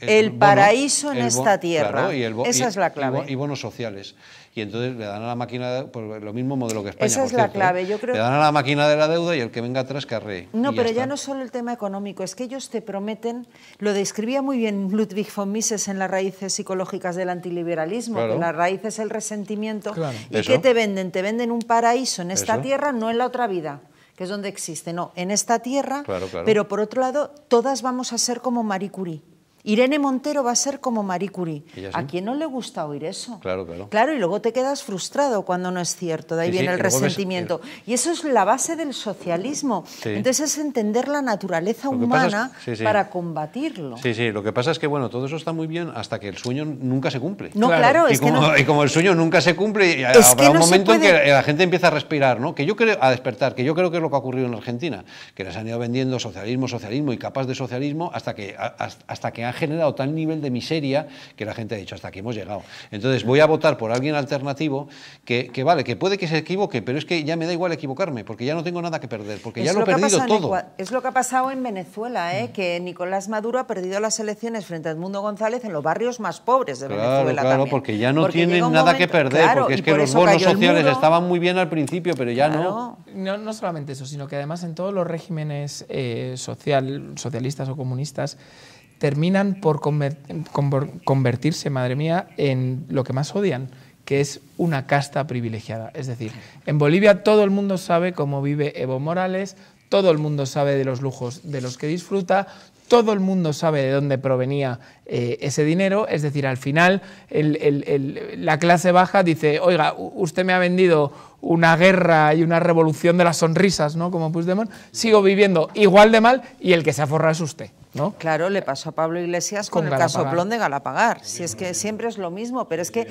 el, paraíso en esta tierra. y Esa es la clave. Y, bonos sociales. Y entonces le dan a la máquina, por pues, lo mismo modelo que España. Esa es la ¿eh? clave, yo creo. Le dan a la máquina de la deuda y el que venga atrás arre. No, pero ya, no solo el tema económico, es que ellos te prometen, lo describía muy bien Ludwig von Mises en las raíces psicológicas del antiliberalismo, que la raíz es el resentimiento. ¿Y qué te venden? Te venden un paraíso en esta tierra, no en la otra vida que es donde existe. No, en esta tierra, pero por otro lado, todas vamos a ser como Marie Curie. Irene Montero va a ser como Marie Curie. ¿A quién no le gusta oír eso? Claro, claro. Claro, y luego te quedas frustrado cuando no es cierto, de ahí viene el resentimiento. Y eso es la base del socialismo. Entonces es entender la naturaleza humana para combatirlo. Sí, sí, lo que pasa es que, bueno, todo eso está muy bien hasta que el sueño nunca se cumple. No, claro, y como, Y como el sueño nunca se cumple, habrá un momento en que la gente empieza a respirar, ¿no? Que yo creo, a despertar, que yo creo que es lo que ha ocurrido en Argentina, que les han ido vendiendo socialismo, socialismo y capas de socialismo hasta que, hasta que han generado tal nivel de miseria que la gente ha dicho, hasta aquí hemos llegado. Entonces voy a votar por alguien alternativo que, vale, que puede que se equivoque, pero es que ya me da igual equivocarme, porque ya no tengo nada que perder, porque ya lo, he perdido todo. Es lo que ha pasado en Venezuela, ¿eh? mm. que Nicolás Maduro ha perdido las elecciones frente a Edmundo González en los barrios más pobres de Venezuela. Claro, porque ya no tienen nada que perder, porque es que los bonos sociales estaban muy bien al principio, pero ya no. no. solamente eso, sino que además en todos los regímenes eh, social, socialistas o comunistas, terminan por convertirse, madre mía, en lo que más odian, que es una casta privilegiada. Es decir, en Bolivia todo el mundo sabe cómo vive Evo Morales, todo el mundo sabe de los lujos de los que disfruta, todo el mundo sabe de dónde provenía eh, ese dinero, es decir, al final la clase baja dice, oiga, usted me ha vendido una guerra y una revolución de las sonrisas, ¿no? Como Puigdemont, sigo viviendo igual de mal y el que se aforra es usted. Claro, le pasó a Pablo Iglesias con, el el casoplón de Galapagar. Si es que siempre es lo mismo, pero es que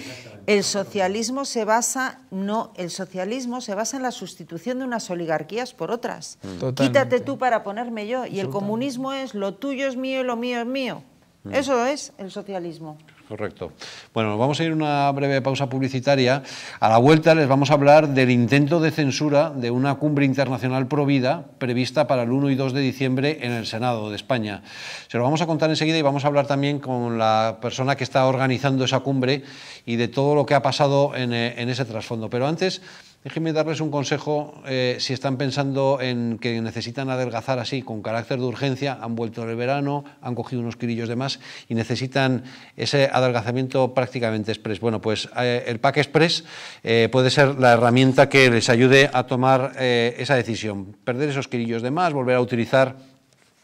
el socialismo se basa no, el socialismo se basa en la sustitución de unas oligarquías por otras. Quítate tú para ponerme yo y el comunismo es lo tuyo es mío y lo mío es mío. Mm. Eso es el socialismo. Correcto. Bueno, vamos a ir a una breve pausa publicitaria. A la vuelta les vamos a hablar del intento de censura de una cumbre internacional provida prevista para el 1 y 2 de diciembre en el Senado de España. Se lo vamos a contar enseguida y vamos a hablar también con la persona que está organizando esa cumbre y de todo lo que ha pasado en, eh, en ese trasfondo. Pero antes Déjenme darles un consejo eh, si están pensando en que necesitan adelgazar así, con carácter de urgencia, han vuelto el verano, han cogido unos quirillos de más y necesitan ese adelgazamiento prácticamente express. Bueno, pues eh, el pack express eh, puede ser la herramienta que les ayude a tomar esa decisión, perder esos quirillos de más, volver a utilizar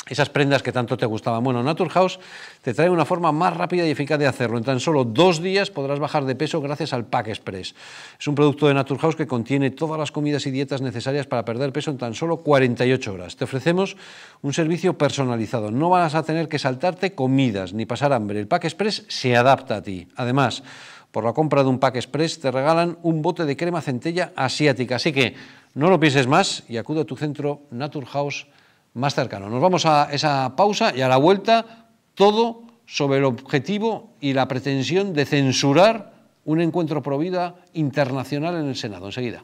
esas prendas que tanto te gustaban. Bueno, Naturhaus te trae una forma más rápida y eficaz de hacerlo. En tan solo dos días podrás bajar de peso gracias al Pack Express. Es un producto de Naturhaus que contiene todas las comidas y dietas necesarias para perder peso en tan solo 48 horas. Te ofrecemos un servicio personalizado. No vas a tener que saltarte comidas ni pasar hambre. El Pack Express se adapta a ti. Además, por la compra de un pack express te regalan un bote de crema centella asiática. Así que no lo pienses más y acude a tu centro naturhaus.com más cercano. Nos vamos a esa pausa y a la vuelta todo sobre el objetivo y la pretensión de censurar un encuentro vida internacional en el Senado. Enseguida.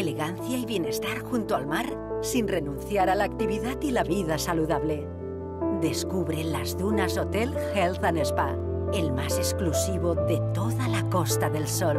elegancia y bienestar junto al mar sin renunciar a la actividad y la vida saludable. Descubre las dunas Hotel Health Spa, el más exclusivo de toda la Costa del Sol.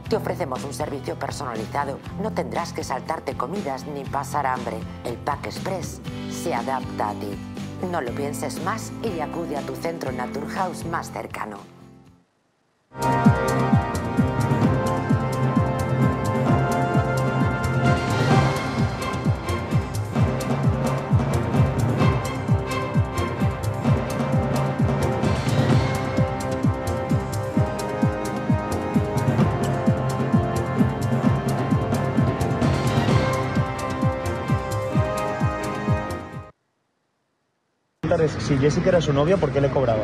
Te ofrecemos un servicio personalizado. No tendrás que saltarte comidas ni pasar hambre. El Pack Express se adapta a ti. No lo pienses más y acude a tu centro Naturhaus más cercano. si Jessica era su novia, ¿por qué le cobraba?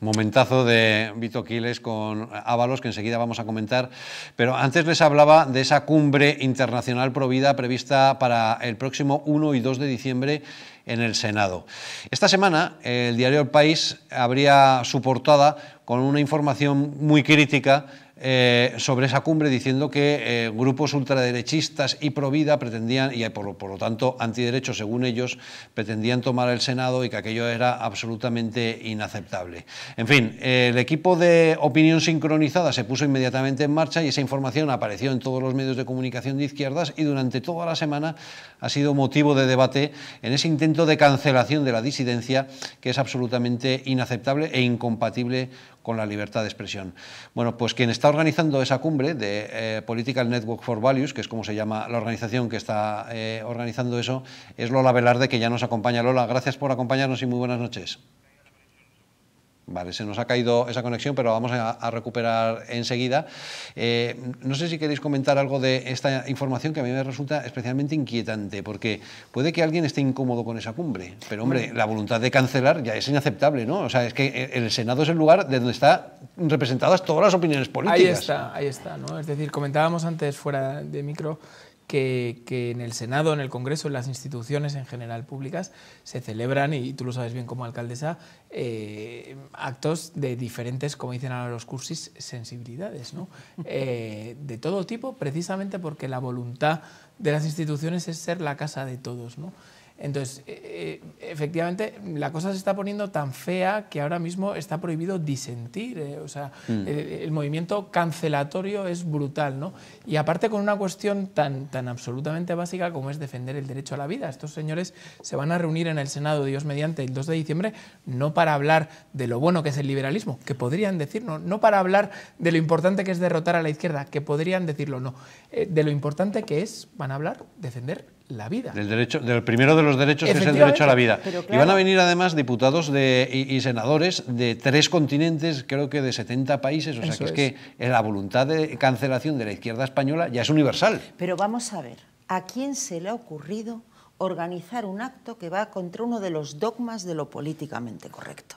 Momentazo de Vito Quiles con Ábalos, que enseguida vamos a comentar. Pero antes les hablaba de esa cumbre internacional provida prevista para el próximo 1 y 2 de diciembre en el Senado. Esta semana, el diario El País habría su portada con una información muy crítica eh, sobre esa cumbre diciendo que eh, grupos ultraderechistas y provida pretendían, y eh, por, lo tanto antiderechos según ellos, pretendían tomar el Senado y que aquello era absolutamente inaceptable. En fin, el equipo de opinión sincronizada se puso inmediatamente en marcha y esa información apareció en todos los medios de comunicación de izquierdas y durante toda la semana ha sido motivo de debate en ese intento de cancelación de la disidencia que es absolutamente inaceptable e incompatible con la libertad de expresión. Bueno, pues quien está organizando esa cumbre de eh, Political Network for Values, que es como se llama la organización que está eh, organizando eso, es Lola Velarde, que ya nos acompaña. Lola, gracias por acompañarnos y muy buenas noches. Vale, se nos ha caído esa conexión, pero vamos a, recuperar enseguida. Eh, no sé si queréis comentar algo de esta información que a mí me resulta especialmente inquietante, porque puede que alguien esté incómodo con esa cumbre, pero hombre, la voluntad de cancelar ya es inaceptable, ¿no? O sea, es que el Senado es el lugar de donde están representadas todas las opiniones políticas. Ahí está, ahí está, ¿no? Es decir, comentábamos antes fuera de micro que, en el Senado, en el Congreso, en las instituciones en general públicas, se celebran, y tú lo sabes bien como alcaldesa, eh, actos de diferentes, como dicen ahora los cursis, sensibilidades, ¿no? Eh, de todo tipo, precisamente porque la voluntad de las instituciones es ser la casa de todos. ¿no? Entonces, eh, eh, efectivamente, la cosa se está poniendo tan fea que ahora mismo está prohibido disentir. Eh, o sea, mm. el, movimiento cancelatorio es brutal, ¿no? Y aparte con una cuestión tan, tan absolutamente básica como es defender el derecho a la vida. Estos señores se van a reunir en el Senado, Dios mediante, el 2 de diciembre, no para hablar de lo bueno que es el liberalismo, que podrían decirlo, no para hablar de lo importante que es derrotar a la izquierda, que podrían decirlo, no. de lo importante que es, van a hablar, defender la vida. Del, derecho, del primero de los derechos que es el derecho a la vida. y van a venir además diputados de, y, senadores de tres continentes, creo que de 70 países. O sea que es que la voluntad de cancelación de la izquierda española ya es universal. Pero vamos a ver, ¿a quién se le ha ocurrido organizar un acto que va contra uno de los dogmas de lo políticamente correcto?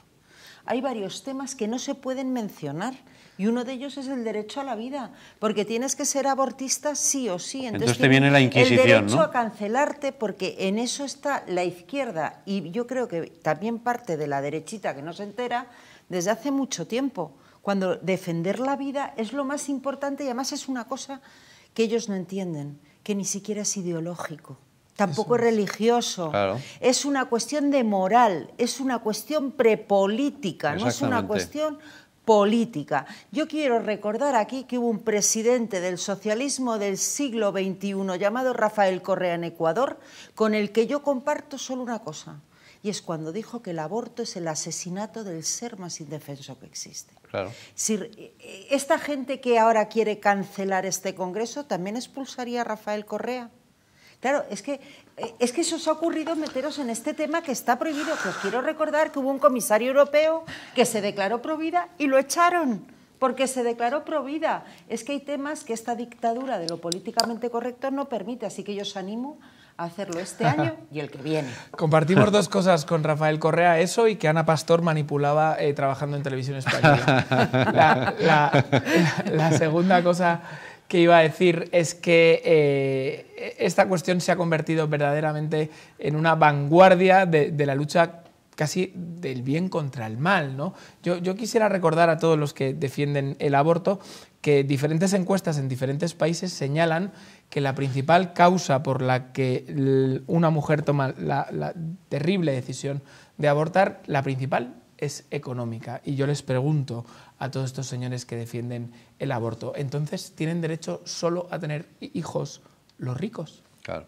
hay varios temas que no se pueden mencionar. Y uno de ellos es el derecho a la vida, porque tienes que ser abortista sí o sí. Entonces, te viene la Inquisición. El derecho a cancelarte, porque en eso está la izquierda y yo creo que también parte de la derechita que no se entera desde hace mucho tiempo, cuando defender la vida es lo más importante y además es una cosa que ellos no entienden, que ni siquiera es ideológico tampoco es religioso. Es una cuestión de moral, es una cuestión prepolítica, no es una cuestión política. Yo quiero recordar aquí que hubo un presidente del socialismo del siglo XXI llamado Rafael Correa en Ecuador, con el que yo comparto solo una cosa, y es cuando dijo que el aborto es el asesinato del ser más indefenso que existe. Claro. Si, eh, eh, esta gente que ahora quiere cancelar este Congreso también expulsaría a Rafael Correa. Claro, es que, eh, es que eso os ha ocurrido meteros en este tema que está prohibido. Que os quiero recordar que hubo un comisario europeo que se declaró provida y lo echaron porque se declaró provida. Es que hay temas que esta dictadura de lo políticamente correcto no permite, así que yo os animo a hacerlo este año y el que viene. Compartimos dos cosas con Rafael Correa, eso y que Ana Pastor manipulaba eh, trabajando en televisión española. la segunda cosa que iba a decir es que eh, esta cuestión se ha convertido verdaderamente en una vanguardia de, la lucha casi del bien contra el mal. ¿no? Yo, quisiera recordar a todos los que defienden el aborto que diferentes encuestas en diferentes países señalan que la principal causa por la que una mujer toma la, la terrible decisión de abortar, la principal es económica. Y yo les pregunto a todos estos señores que defienden el aborto. Entonces tienen derecho solo a tener hijos los ricos. Claro.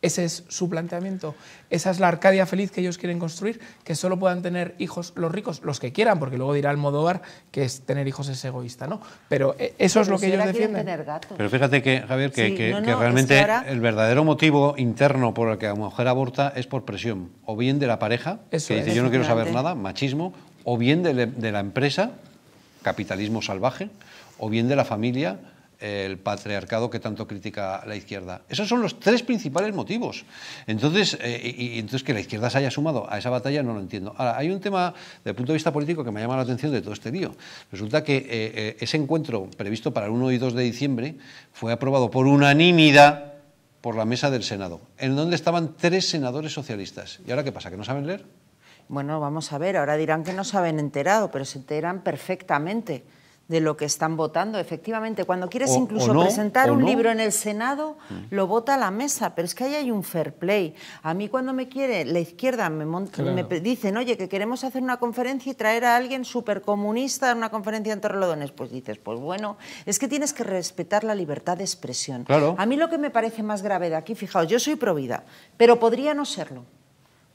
Ese es su planteamiento. Esa es la Arcadia feliz que ellos quieren construir, que solo puedan tener hijos los ricos, los que quieran, porque luego dirá el Almodóvar que es tener hijos es egoísta, ¿no? Pero eh, eso es lo que ellos defienden. Pero fíjate que, Javier, que, realmente el verdadero motivo interno por el que la mujer aborta es por presión, o bien de la pareja, que dice yo no quiero saber nada, machismo, o bien de la empresa capitalismo salvaje, o bien de la familia, el patriarcado que tanto critica la izquierda. Esos son los tres principales motivos. Entonces, eh, y, entonces que la izquierda se haya sumado a esa batalla no lo entiendo. Ahora, hay un tema desde el punto de vista político que me llama la atención de todo este lío. Resulta que eh, eh, ese encuentro previsto para el 1 y 2 de diciembre fue aprobado por unanimidad por la mesa del Senado, en donde estaban tres senadores socialistas. ¿Y ahora qué pasa? ¿Que no saben leer? Bueno, vamos a ver, ahora dirán que no se habían enterado, pero se enteran perfectamente de lo que están votando. Efectivamente, cuando quieres incluso presentar un libro en el Senado, mm. lo vota la mesa, pero es que ahí hay un fair play. A mí cuando me quiere la izquierda me, me dicen, oye, que queremos hacer una conferencia y traer a alguien comunista a una conferencia en Torrelodones, pues dices, pues bueno, es que tienes que respetar la libertad de expresión. A mí lo que me parece más grave de aquí, fijaos, yo soy provida, pero podría no serlo.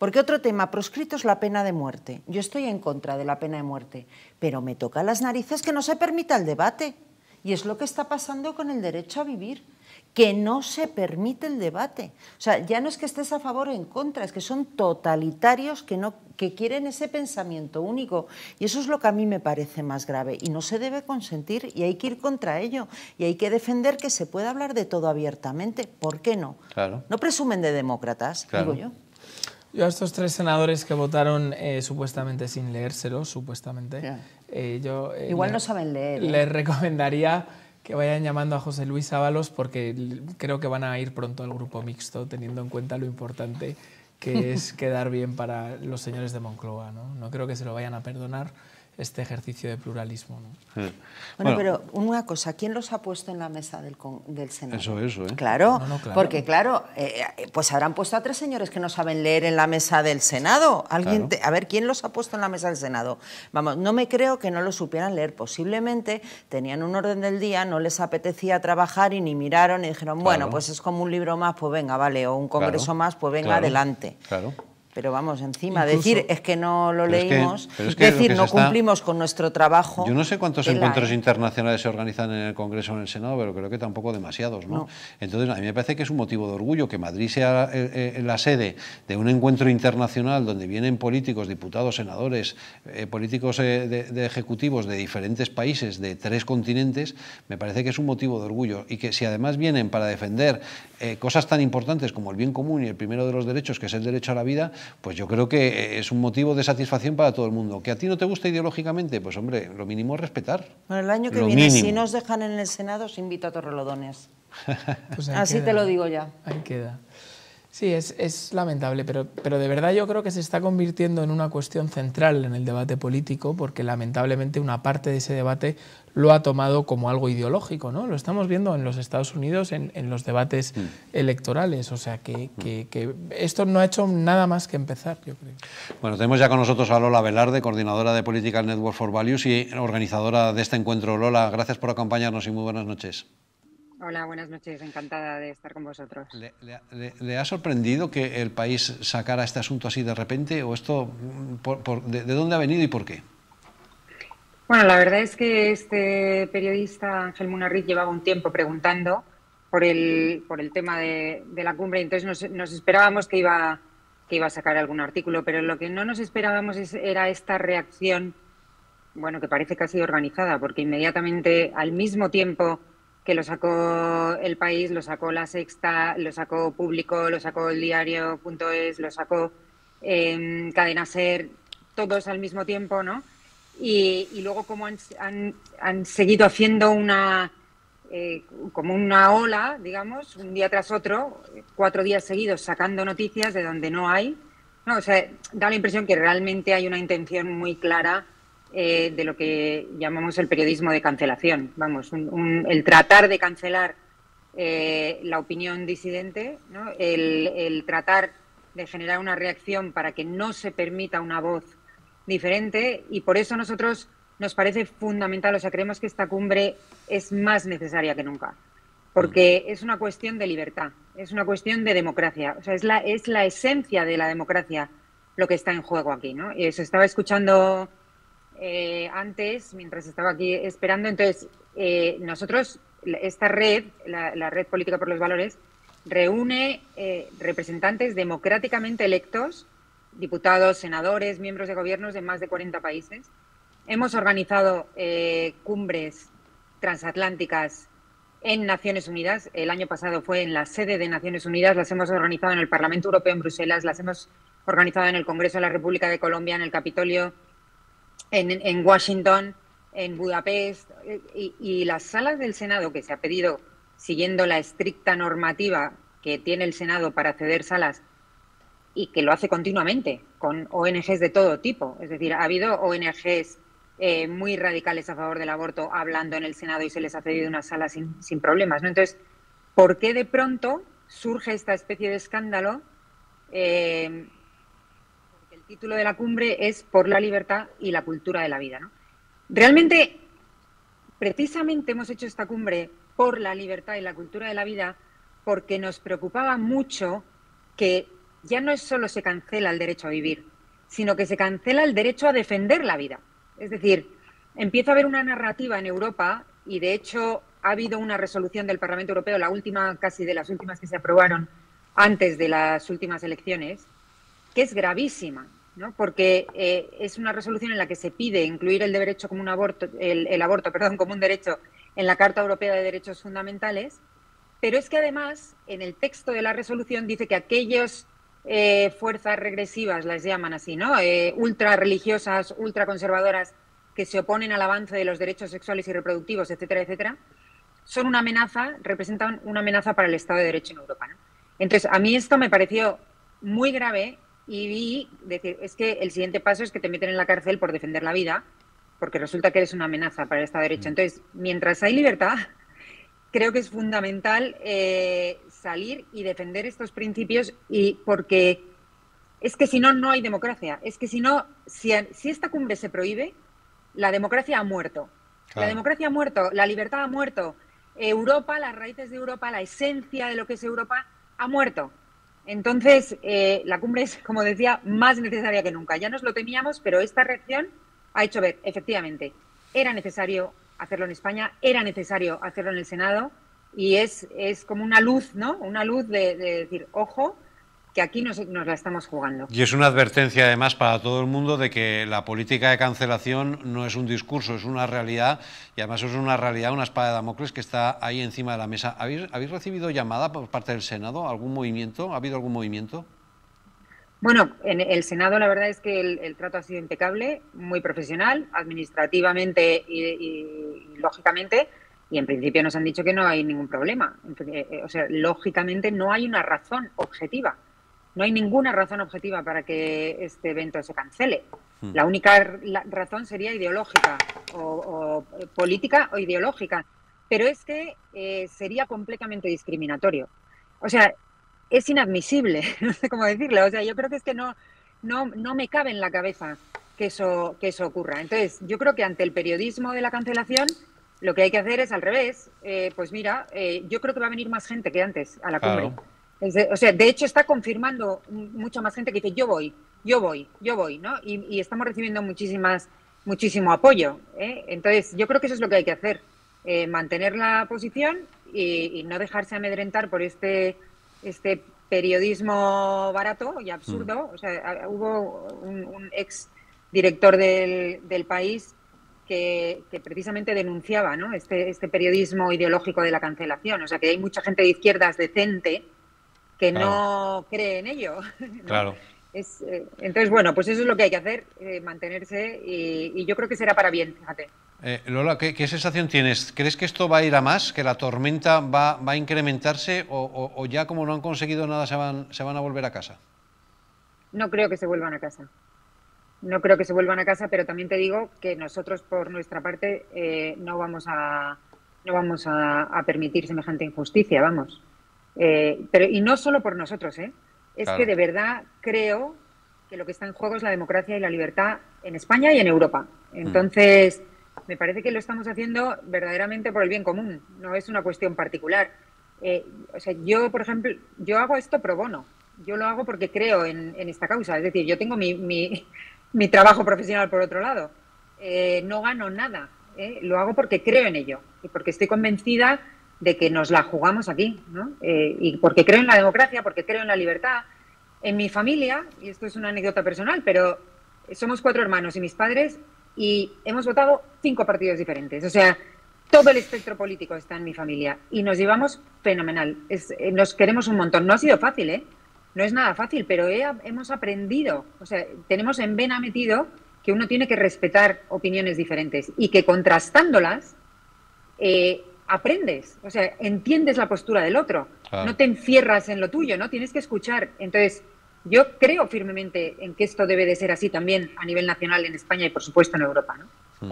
Porque otro tema proscrito es la pena de muerte. Yo estoy en contra de la pena de muerte, pero me toca las narices que no se permita el debate. Y es lo que está pasando con el derecho a vivir, que no se permite el debate. O sea, ya no es que estés a favor o en contra, es que son totalitarios que, no, que quieren ese pensamiento único. Y eso es lo que a mí me parece más grave. Y no se debe consentir y hay que ir contra ello. Y hay que defender que se pueda hablar de todo abiertamente. ¿Por qué no? No presumen de demócratas, digo yo. Yo a estos tres senadores que votaron eh, supuestamente sin leérselo, supuestamente, eh, yo... Eh, Igual no saben leer. Les recomendaría que vayan llamando a José Luis Ábalos porque creo que van a ir pronto al grupo mixto, teniendo en cuenta lo importante que es quedar bien para los señores de Moncloa. no creo que se lo vayan a perdonar este ejercicio de pluralismo. ¿no? Hmm. Bueno, pero una cosa, ¿quién los ha puesto en la mesa del, Senado? Eso, eso, ¿eh? Claro, porque claro, eh, pues habrán puesto a tres señores que no saben leer en la mesa del Senado. ¿Alguien a ver, ¿quién los ha puesto en la mesa del Senado? Vamos, no me creo que no lo supieran leer. Posiblemente tenían un orden del día, no les apetecía trabajar y ni miraron y dijeron, bueno, pues es como un libro más, pues venga, vale, o un congreso más, pues venga, adelante. Claro pero vamos, encima decir es que no lo leímos, es decir no cumplimos con nuestro trabajo. Yo no sé cuántos encuentros internacionales se organizan en el Congreso o en el Senado, pero creo que tampoco demasiados. ¿no? Entonces, a mí me parece que es un motivo de orgullo que Madrid sea eh, eh, la sede de un encuentro internacional donde vienen políticos, diputados, senadores, eh, políticos de, ejecutivos de diferentes países, de tres continentes, me parece que es un motivo de orgullo y que si además vienen para defender cosas tan importantes como el bien común y el primero de los derechos, que es el derecho a la vida, pues yo creo que eh, es un motivo de satisfacción para todo el mundo. ¿Que a ti no te gusta ideológicamente? Pues hombre, lo mínimo es respetar. Bueno, el año que viene, si nos dejan en el Senado, os invito a Torrelodones. Pues Así te lo digo ya. Ahí queda. Sí, es, lamentable, pero, pero de verdad yo creo que se está convirtiendo en una cuestión central en el debate político, porque lamentablemente una parte de ese debate lo ha tomado como algo ideológico, ¿no? Lo estamos viendo en los Estados Unidos en, los debates mm. electorales, o sea mm. que, esto no ha hecho nada más que empezar, yo creo. Bueno, tenemos ya con nosotros a Lola Velarde, coordinadora de Political Network for Values y organizadora de este encuentro. Lola, gracias por acompañarnos y muy buenas noches. Hola, buenas noches, encantada de estar con vosotros. ¿Le, ha sorprendido que el país sacara este asunto así de repente o esto, mm, de dónde ha venido y por qué? Bueno, la verdad es que este periodista Ángel Munarriz llevaba un tiempo preguntando por el, por el tema de, la cumbre, entonces nos, esperábamos que iba, que iba a sacar algún artículo, pero lo que no nos esperábamos era esta reacción, bueno, que parece casi organizada, porque inmediatamente al mismo tiempo que lo sacó el país, lo sacó la sexta, lo sacó público, lo sacó el diario.es, lo sacó eh, Cadena Ser, todos al mismo tiempo, ¿no? y, luego como han, han, seguido haciendo una eh, como una ola, digamos, un día tras otro, cuatro días seguidos sacando noticias de donde no hay. No, o sea, da la impresión que realmente hay una intención muy clara eh, de lo que llamamos el periodismo de cancelación. Vamos, el tratar de cancelar eh, la opinión disidente, ¿no? el, el, tratar de generar una reacción para que no se permita una voz diferente y por eso nosotros nos parece fundamental, o sea, creemos que esta cumbre es más necesaria que nunca, porque mm. es una cuestión de libertad, es una cuestión de democracia, o sea, es la, es la esencia de la democracia lo que está en juego aquí, ¿no? Y eh, eso estaba escuchando eh, antes, mientras estaba aquí esperando, entonces eh, nosotros, esta red, la, Red Política por los Valores, reúne representantes democráticamente electos diputados, senadores, miembros de gobiernos de más de 40 países. Hemos organizado eh, cumbres transatlánticas en Naciones Unidas. El año pasado fue en la sede de Naciones Unidas, las hemos organizado en el Parlamento Europeo en Bruselas, las hemos organizado en el Congreso de la República de Colombia, en el Capitolio, en, Washington, en Budapest y, y las salas del Senado que se ha pedido, siguiendo la estricta normativa que tiene el Senado para ceder salas y que lo hace continuamente con ONGs de todo tipo. Es decir, ha habido ONGs eh, muy radicales a favor del aborto hablando en el Senado y se les ha cedido una sala sin, problemas. ¿no? Entonces, ¿por qué de pronto surge esta especie de escándalo? Eh, porque el título de la cumbre es Por la libertad y la cultura de la vida. Realmente, precisamente hemos hecho esta cumbre por la libertad y la cultura de la vida porque nos preocupaba mucho que ya no es solo se cancela el derecho a vivir, sino que se cancela el derecho a defender la vida. Es decir, empieza a haber una narrativa en Europa y de hecho ha habido una resolución del Parlamento Europeo, la última casi de las últimas que se aprobaron antes de las últimas elecciones, que es gravísima, ¿no? porque eh, es una resolución en la que se pide incluir el derecho como un aborto, aborto perdón, como un derecho en la Carta Europea de Derechos Fundamentales, pero es que además en el texto de la resolución dice que aquellos eh, fuerzas regresivas, las llaman así, ¿no? Eh, ultra religiosas, ultra conservadoras, que se oponen al avance de los derechos sexuales y reproductivos, etcétera, etcétera, son una amenaza, representan una amenaza para el Estado de Derecho en Europa. Entonces, a mí esto me pareció muy grave y vi decir, es que el siguiente paso es que te meten en la cárcel por defender la vida, porque resulta que eres una amenaza para el Estado de Derecho. Mm. Entonces, mientras hay libertad, creo que es fundamental eh, salir y defender estos principios y porque es que si no, no hay democracia. Es que si no, si, esta cumbre se prohíbe, la democracia ha muerto. La democracia ha muerto, la libertad ha muerto. Europa, las raíces de Europa, la esencia de lo que es Europa, ha muerto. Entonces, eh, la cumbre es, como decía, más necesaria que nunca. Ya nos lo temíamos, pero esta reacción ha hecho ver, efectivamente, era necesario hacerlo en España, era necesario hacerlo en el Senado y es, como una luz, ¿no? Una luz de, decir, ojo, que aquí nos, la estamos jugando. Y es una advertencia además para todo el mundo de que la política de cancelación no es un discurso, es una realidad y además es una realidad, una espada de Damocles que está ahí encima de la mesa. ¿Habéis, recibido llamada por parte del Senado? ¿Algún movimiento? ¿Ha habido algún movimiento? Bueno, en el Senado la verdad es que el, trato ha sido impecable, muy profesional, administrativamente y lógicamente y en principio nos han dicho que no hay ningún problema. Eh, eh, o sea, lógicamente no hay una razón objetiva. No hay ninguna razón objetiva para que este evento se cancele. Hmm. La única razón sería ideológica, o, eh, política o ideológica. Pero es que sería completamente discriminatorio. O sea, es inadmisible, no sé cómo decirlo. O sea, yo creo que es que no, no, no me cabe en la cabeza que eso, que eso ocurra. Entonces, yo creo que ante el periodismo de la cancelación lo que hay que hacer es al revés. Eh, pues mira, eh, yo creo que va a venir más gente que antes a la cumbre. o sea, de hecho está confirmando mucha más gente que dice yo voy, yo voy, yo voy, ¿no? Y, estamos recibiendo muchísimas, muchísimo apoyo. ¿eh? Entonces, yo creo que eso es lo que hay que hacer. mantener la posición y, no dejarse amedrentar por este, este periodismo barato y absurdo. Mm. O sea, hubo un, un ex director del, del país que, precisamente denunciaba ¿no? este, este periodismo ideológico de la cancelación. O sea, que hay mucha gente de izquierdas decente que no cree en ello. Claro. Eh, entonces, bueno, pues eso es lo que hay que hacer, eh, mantenerse, y, yo creo que será para bien, fíjate. Eh, Lola, ¿qué, sensación tienes? ¿Crees que esto va a ir a más? ¿Que la tormenta va, va a incrementarse? O, o, ya como no han conseguido nada se van, se van a volver a casa? No creo que se vuelvan a casa no creo que se vuelvan a casa, pero también te digo que nosotros por nuestra parte eh, no vamos a vamos a, permitir semejante injusticia, vamos. Eh, pero y no solo por nosotros, ¿eh? Es que de verdad creo que lo que está en juego es la democracia y la libertad en España y en Europa. Mm. Entonces, me parece que lo estamos haciendo verdaderamente por el bien común, no es una cuestión particular. Eh, o sea, yo, por ejemplo, yo hago esto pro bono. Yo lo hago porque creo en, en esta causa. Es decir, yo tengo mi, mi mi trabajo profesional por otro lado. Eh, no gano nada, ¿eh? lo hago porque creo en ello y porque estoy convencida de que nos la jugamos aquí, eh, y porque creo en la democracia, porque creo en la libertad. En mi familia, y esto es una anécdota personal, pero somos cuatro hermanos y mis padres y hemos votado cinco partidos diferentes. O sea, todo el espectro político está en mi familia y nos llevamos fenomenal. Es, nos queremos un montón. No ha sido fácil, ¿eh? no es nada fácil, pero hemos aprendido, o sea, tenemos en vena metido que uno tiene que respetar opiniones diferentes y que contrastándolas eh, aprendes, o sea, entiendes la postura del otro, no te encierras en lo tuyo, ¿no? Tienes que escuchar. Entonces, yo creo firmemente en que esto debe de ser así también a nivel nacional en España y, por supuesto, en Europa, hmm.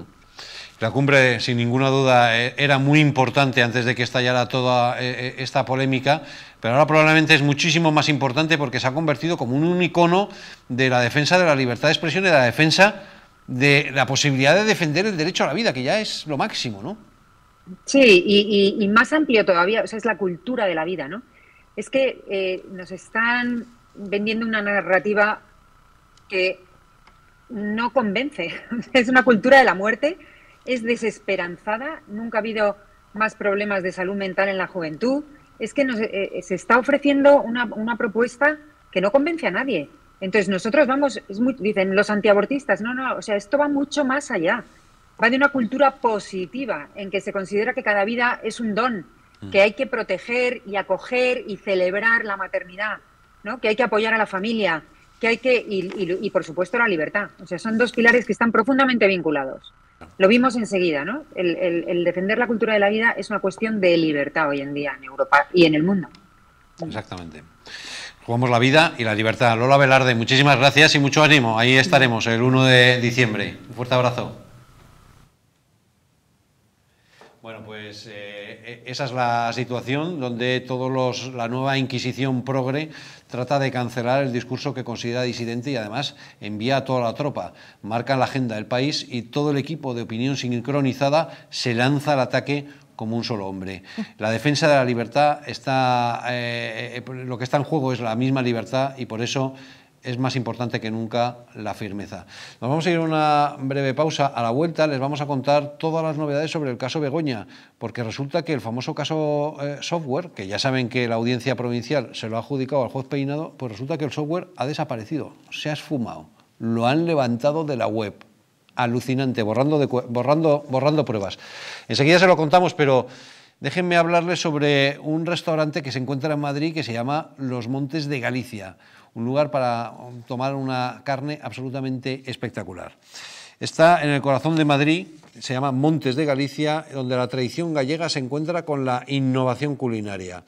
La cumbre, sin ninguna duda, eh, era muy importante antes de que estallara toda eh, eh, esta polémica, pero ahora probablemente es muchísimo más importante porque se ha convertido como un icono de la defensa de la libertad de expresión y de la defensa de la posibilidad de defender el derecho a la vida, que ya es lo máximo, ¿no? Sí, y, más amplio todavía, o sea, es la cultura de la vida, ¿no? Es que nos están vendiendo una narrativa que no convence. Es una cultura de la muerte es desesperanzada, nunca ha habido más problemas de salud mental en la juventud. Es que eh, eh, se está ofreciendo una, propuesta que no convence a nadie. Entonces nosotros vamos, dicen los antiabortistas, no, no, o sea, esto va mucho más allá. Va de una cultura positiva en que se considera que cada vida es un don, mm. que hay que proteger y acoger y celebrar la maternidad, ¿no? que hay que apoyar a la familia, que hay que y, y por supuesto la libertad. O sea, son dos pilares que están profundamente vinculados. Lo vimos enseguida, ¿no? El, defender la cultura de la vida es una cuestión de libertad hoy en día en Europa y en el mundo. Exactamente. Jugamos la vida y la libertad. Lola Velarde, muchísimas gracias y mucho ánimo. Ahí estaremos el 1 de diciembre. Un fuerte abrazo. Bueno, pues eh, e-, esa es la situación donde todos los, la nueva Inquisición progre trata de cancelar el discurso que considera disidente y además envía a toda la tropa. marca la agenda del país y todo el equipo de opinión sincronizada se lanza al ataque como un solo hombre. La defensa de la libertad está, eh, eh, lo que está en juego es la misma libertad y por eso es más importante que nunca la firmeza. Nos vamos a ir a una breve pausa. A la vuelta les vamos a contar todas las novedades sobre el caso Begoña, porque resulta que el famoso caso eh, software, que ya saben que la audiencia provincial se lo ha adjudicado al juez Peinado, pues resulta que el software ha desaparecido, se ha esfumado, lo han levantado de la web. Alucinante, borrando, borrando, borrando pruebas. Enseguida se lo contamos, pero... Déjenme hablarles sobre un restaurante que se encuentra en Madrid que se llama Los Montes de Galicia un lugar para tomar una carne absolutamente espectacular. Está en el corazón de Madrid, se llama Montes de Galicia, donde la tradición gallega se encuentra con la innovación culinaria.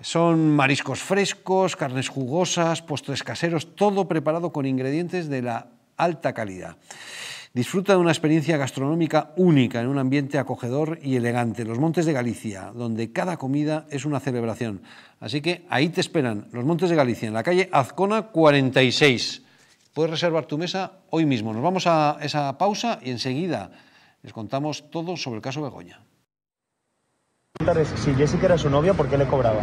Son mariscos frescos, carnes jugosas, postres caseros, todo preparado con ingredientes de la alta calidad. Disfruta de una experiencia gastronómica única en un ambiente acogedor y elegante, los Montes de Galicia, donde cada comida es una celebración. Así que ahí te esperan, los Montes de Galicia, en la calle Azcona 46. Puedes reservar tu mesa hoy mismo. Nos vamos a esa pausa y enseguida les contamos todo sobre el caso Begoña. Si Jessica era su novia, ¿por qué le cobraba?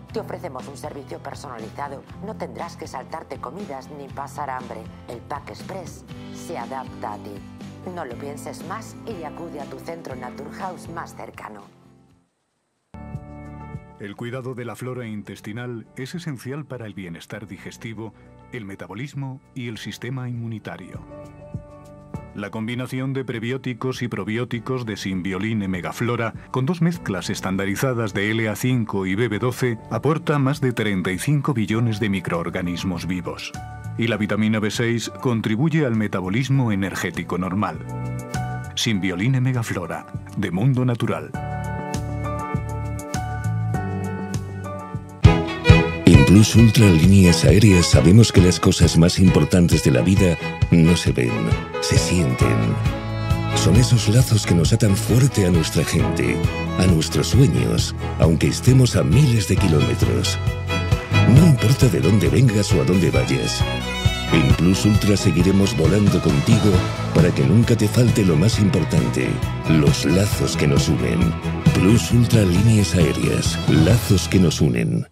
Te ofrecemos un servicio personalizado. No tendrás que saltarte comidas ni pasar hambre. El Pack Express se adapta a ti. No lo pienses más y acude a tu centro Naturhaus más cercano. El cuidado de la flora intestinal es esencial para el bienestar digestivo, el metabolismo y el sistema inmunitario. La combinación de prebióticos y probióticos de Simbioline Megaflora, con dos mezclas estandarizadas de LA5 y BB12, aporta más de 35 billones de microorganismos vivos. Y la vitamina B6 contribuye al metabolismo energético normal. Simbioline Megaflora, de Mundo Natural. Plus Ultra Líneas Aéreas sabemos que las cosas más importantes de la vida no se ven, se sienten. Son esos lazos que nos atan fuerte a nuestra gente, a nuestros sueños, aunque estemos a miles de kilómetros. No importa de dónde vengas o a dónde vayas. En Plus Ultra seguiremos volando contigo para que nunca te falte lo más importante, los lazos que nos unen. Plus Ultra Líneas Aéreas, lazos que nos unen.